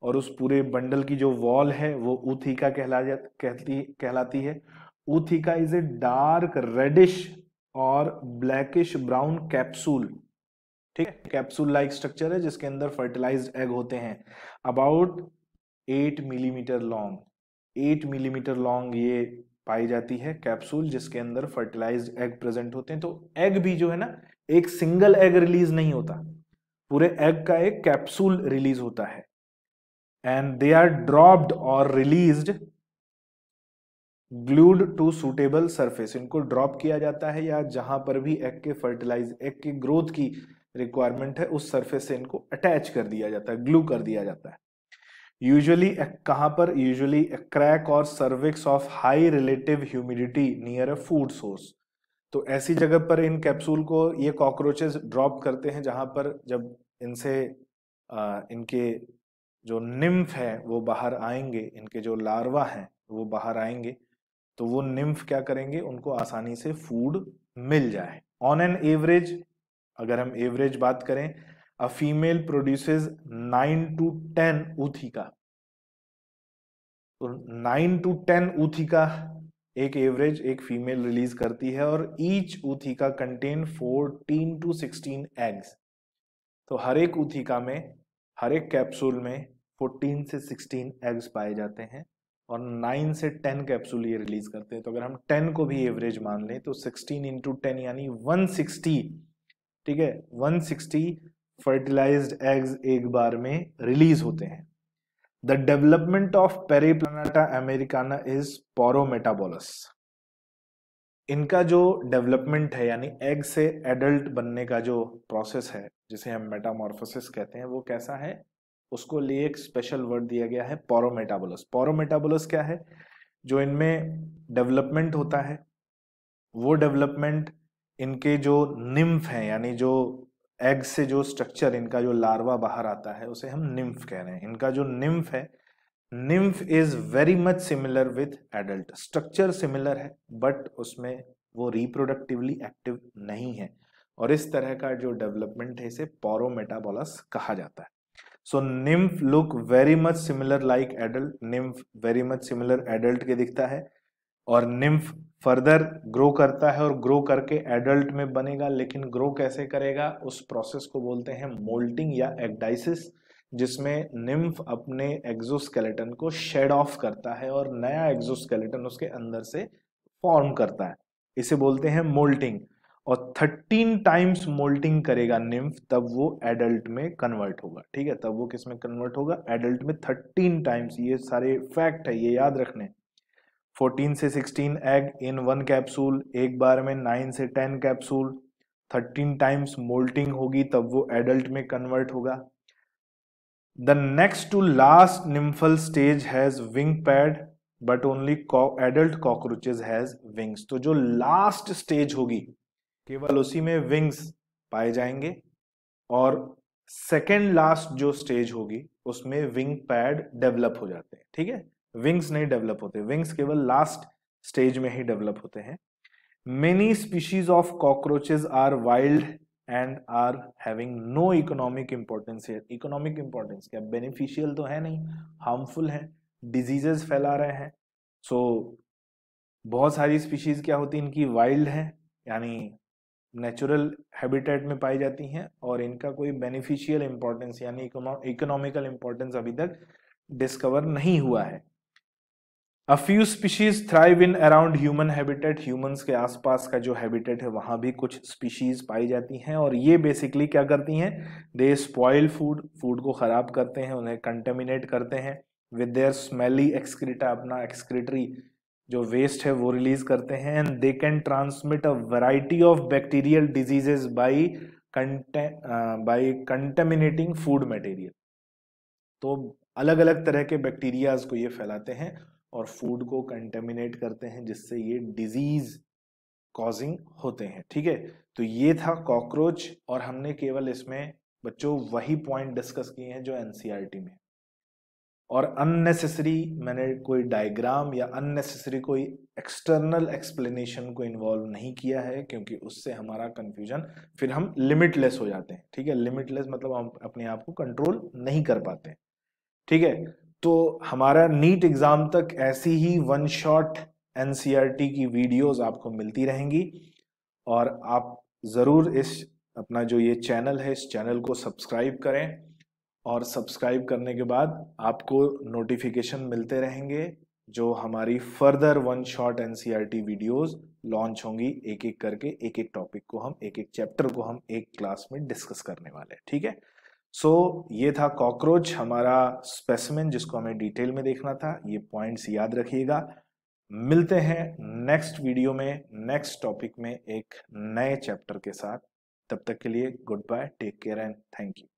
और उस पूरे बंडल की जो वॉल है वो ऊथीका कहला कहती कहलाती है Uthika is a dark reddish और ब्लैकिश ब्राउन कैप्सूल ठीक है कैप्सूल लाइक स्ट्रक्चर है जिसके अंदर फर्टिलाइज्ड एग होते हैं about eight millimetre long eight millimetre long ये पाई जाती है कैप्सूल जिसके अंदर फर्टिलाइज्ड एग प्रेजेंट होते हैं तो एग भी जो है ना एक सिंगल एग रिलीज नहीं होता पूरे एग का एक कैप्सूल रिलीज होता है एंड दे आर ड्रॉप्ड और released glued to suitable surface इनको ड्रॉप किया जाता है या जहां पर भी एग के फर्टिलाइज एग की ग्रोथ की रिक्वायरमेंट है उस सरफेस से इनको अटैच कर दिया जाता है ग्लू कर दिया जाता है यूजुअली कहाँ पर यूजुअली क्रैक और crevices of high relative humidity near a food source तो ऐसी जगह पर इन कैप्सूल को ये कॉकरोचेस ड्रॉप करते हैं जहाँ पर जब इनसे आ, इनके जो निम्फ है वो बाहर आएंगे इनके जो लार्वा हैं वो बाहर आएंगे तो वो निम्फ क्या करेंगे उनको आसानी से फूड मिल जाए ऑन एन एवरेज अगर हम एवरेज बात करें a female produces nine to ten ootheca nine to ten ootheca एक एवरेज एक फीमेल रिलीज करती है और ईच का contain fourteen to sixteen eggs तो हर एक ऊथिका में हर एक कैप्सूल में फोर्टीन से सिक्सटीन एग्स पाए जाते हैं और नाइन से टेन कैप्सूल ये रिलीज करते हैं तो अगर हम टेन को भी एवरेज मान लें तो सिक्सटीन इंटू टेन यानी वन सिक्सटी ठीक है वन सिक्सटी फर्टिलाइज एग्स एक बार में रिलीज होते हैं the development of Periplaneta americana is paurometabolous इनका जो डेवलपमेंट है यानी एग से एडल्ट बनने का जो प्रोसेस है जिसे हम मेटामॉर्फोसिस कहते हैं वो कैसा है उसको लिए एक स्पेशल वर्ड दिया गया है पोरोमेटाबोलस पोरोमेटाबोलस क्या है जो इनमें डेवलपमेंट होता है वो डेवलपमेंट इनके जो निम्फ हैं यानी जो एग से जो स्ट्रक्चर इनका जो लार्वा बाहर आता है उसे हम निम्फ कह रहे हैं इनका जो निम्फ है nymph is very much similar with adult structure similar है बट उसमें वो रिप्रोडक्टिवली एक्टिव नहीं है और इस तरह का जो डेवलपमेंट है इसे पोरोमेटाबोलस कहा जाता है so nymph look very much similar like adult nymph very much similar adult के दिखता है और निम्फ फर्दर ग्रो करता है और ग्रो करके एडल्ट में बनेगा लेकिन ग्रो कैसे करेगा उस प्रोसेस को बोलते हैं मोल्टिंग या एक्डाइसिस जिसमें निम्फ अपने एग्जोस्केलेटन को शेड ऑफ करता है और नया एग्जोस्केलेटन उसके अंदर से फॉर्म करता है इसे बोलते हैं मोल्टिंग और 13 टाइम्स मोल्टिंग करेगा निम्फ तब वो एडल्ट में कन्वर्ट होगा ठीक है तब वो किस में कन्वर्ट होगा एडल्ट में 13 टाइम्स ये सारे फैक्ट है ये याद रखने 14 से 16 एग इन वन कैप्सूल एक बार में 9 से 10 कैप्सूल 13 टाइम्स मोल्टिंग होगी तब वो एडल्ट में कन्वर्ट होगा the next to last nymphal stage has wing pad but only adult cockroaches has wings तो जो लास्ट स्टेज होगी केवल उसी में विंग्स पाए जाएंगे और सेकेंड लास्ट जो स्टेज होगी उसमें विंग पैड डेवलप हो जाते हैं ठीक है विंग्स नहीं डेवलप होते विंग्स केवल लास्ट स्टेज में ही डेवलप होते हैं many species of cockroaches are wild and are having no economic importance economic importance क्या बेनिफिशियल तो है नहीं हार्मफुल है डिजीजेस फैला रहे हैं सो so, बहुत सारी स्पीशीज क्या होती है इनकी वाइल्ड है यानी नेचुरल हैबिटेट में पाई जाती हैं और इनका कोई बेनिफिशियल इम्पोर्टेंस यानी इकोनॉमिकल इम्पोर्टेंस अभी तक डिस्कवर नहीं हुआ है a few species thrive in around human habitat humans के आसपास का जो हैबिटेट है वहाँ भी कुछ स्पीशीज पाई जाती हैं और ये बेसिकली क्या करती हैं दे स्पॉयल फूड फूड को ख़राब करते हैं उन्हें कंटेमिनेट करते हैं विद देयर स्मेली एक्सक्रीटा अपना एक्सक्रीटरी जो वेस्ट है वो रिलीज करते हैं and they can transmit a variety of bacterial diseases by by contaminating food material तो अलग अलग तरह के बैक्टीरियाज को ये फैलाते हैं और फूड को कंटेमिनेट करते हैं जिससे ये डिजीज कॉजिंग होते हैं ठीक है तो ये था कॉकरोच और हमने केवल इसमें बच्चों वही पॉइंट डिस्कस किए हैं जो एनसीईआरटी e में और अननेसेसरी मैंने कोई डायग्राम या अननेसेसरी कोई एक्सटर्नल एक्सप्लेनेशन को इन्वॉल्व नहीं किया है क्योंकि उससे हमारा कन्फ्यूजन फिर हम लिमिटलेस हो जाते हैं ठीक है लिमिटलेस मतलब हम अपने आप को कंट्रोल नहीं कर पाते ठीक है तो हमारा नीट एग्ज़ाम तक ऐसी ही वन शॉट एन की वीडियोज़ आपको मिलती रहेंगी और आप ज़रूर इस अपना जो ये चैनल है इस चैनल को सब्सक्राइब करें और सब्सक्राइब करने के बाद आपको नोटिफिकेशन मिलते रहेंगे जो हमारी फर्दर वन शॉट एन वीडियोस लॉन्च होंगी एक एक करके एक एक टॉपिक को हम एक एक चैप्टर को हम एक क्लास में डिस्कस करने वाले हैं ठीक है सो so, ये था कॉकरोच हमारा स्पेसिमेंट जिसको हमें डिटेल में देखना था ये पॉइंट्स याद रखिएगा मिलते हैं नेक्स्ट वीडियो में नेक्स्ट टॉपिक में एक नए चैप्टर के साथ तब तक के लिए good bye take care and thank you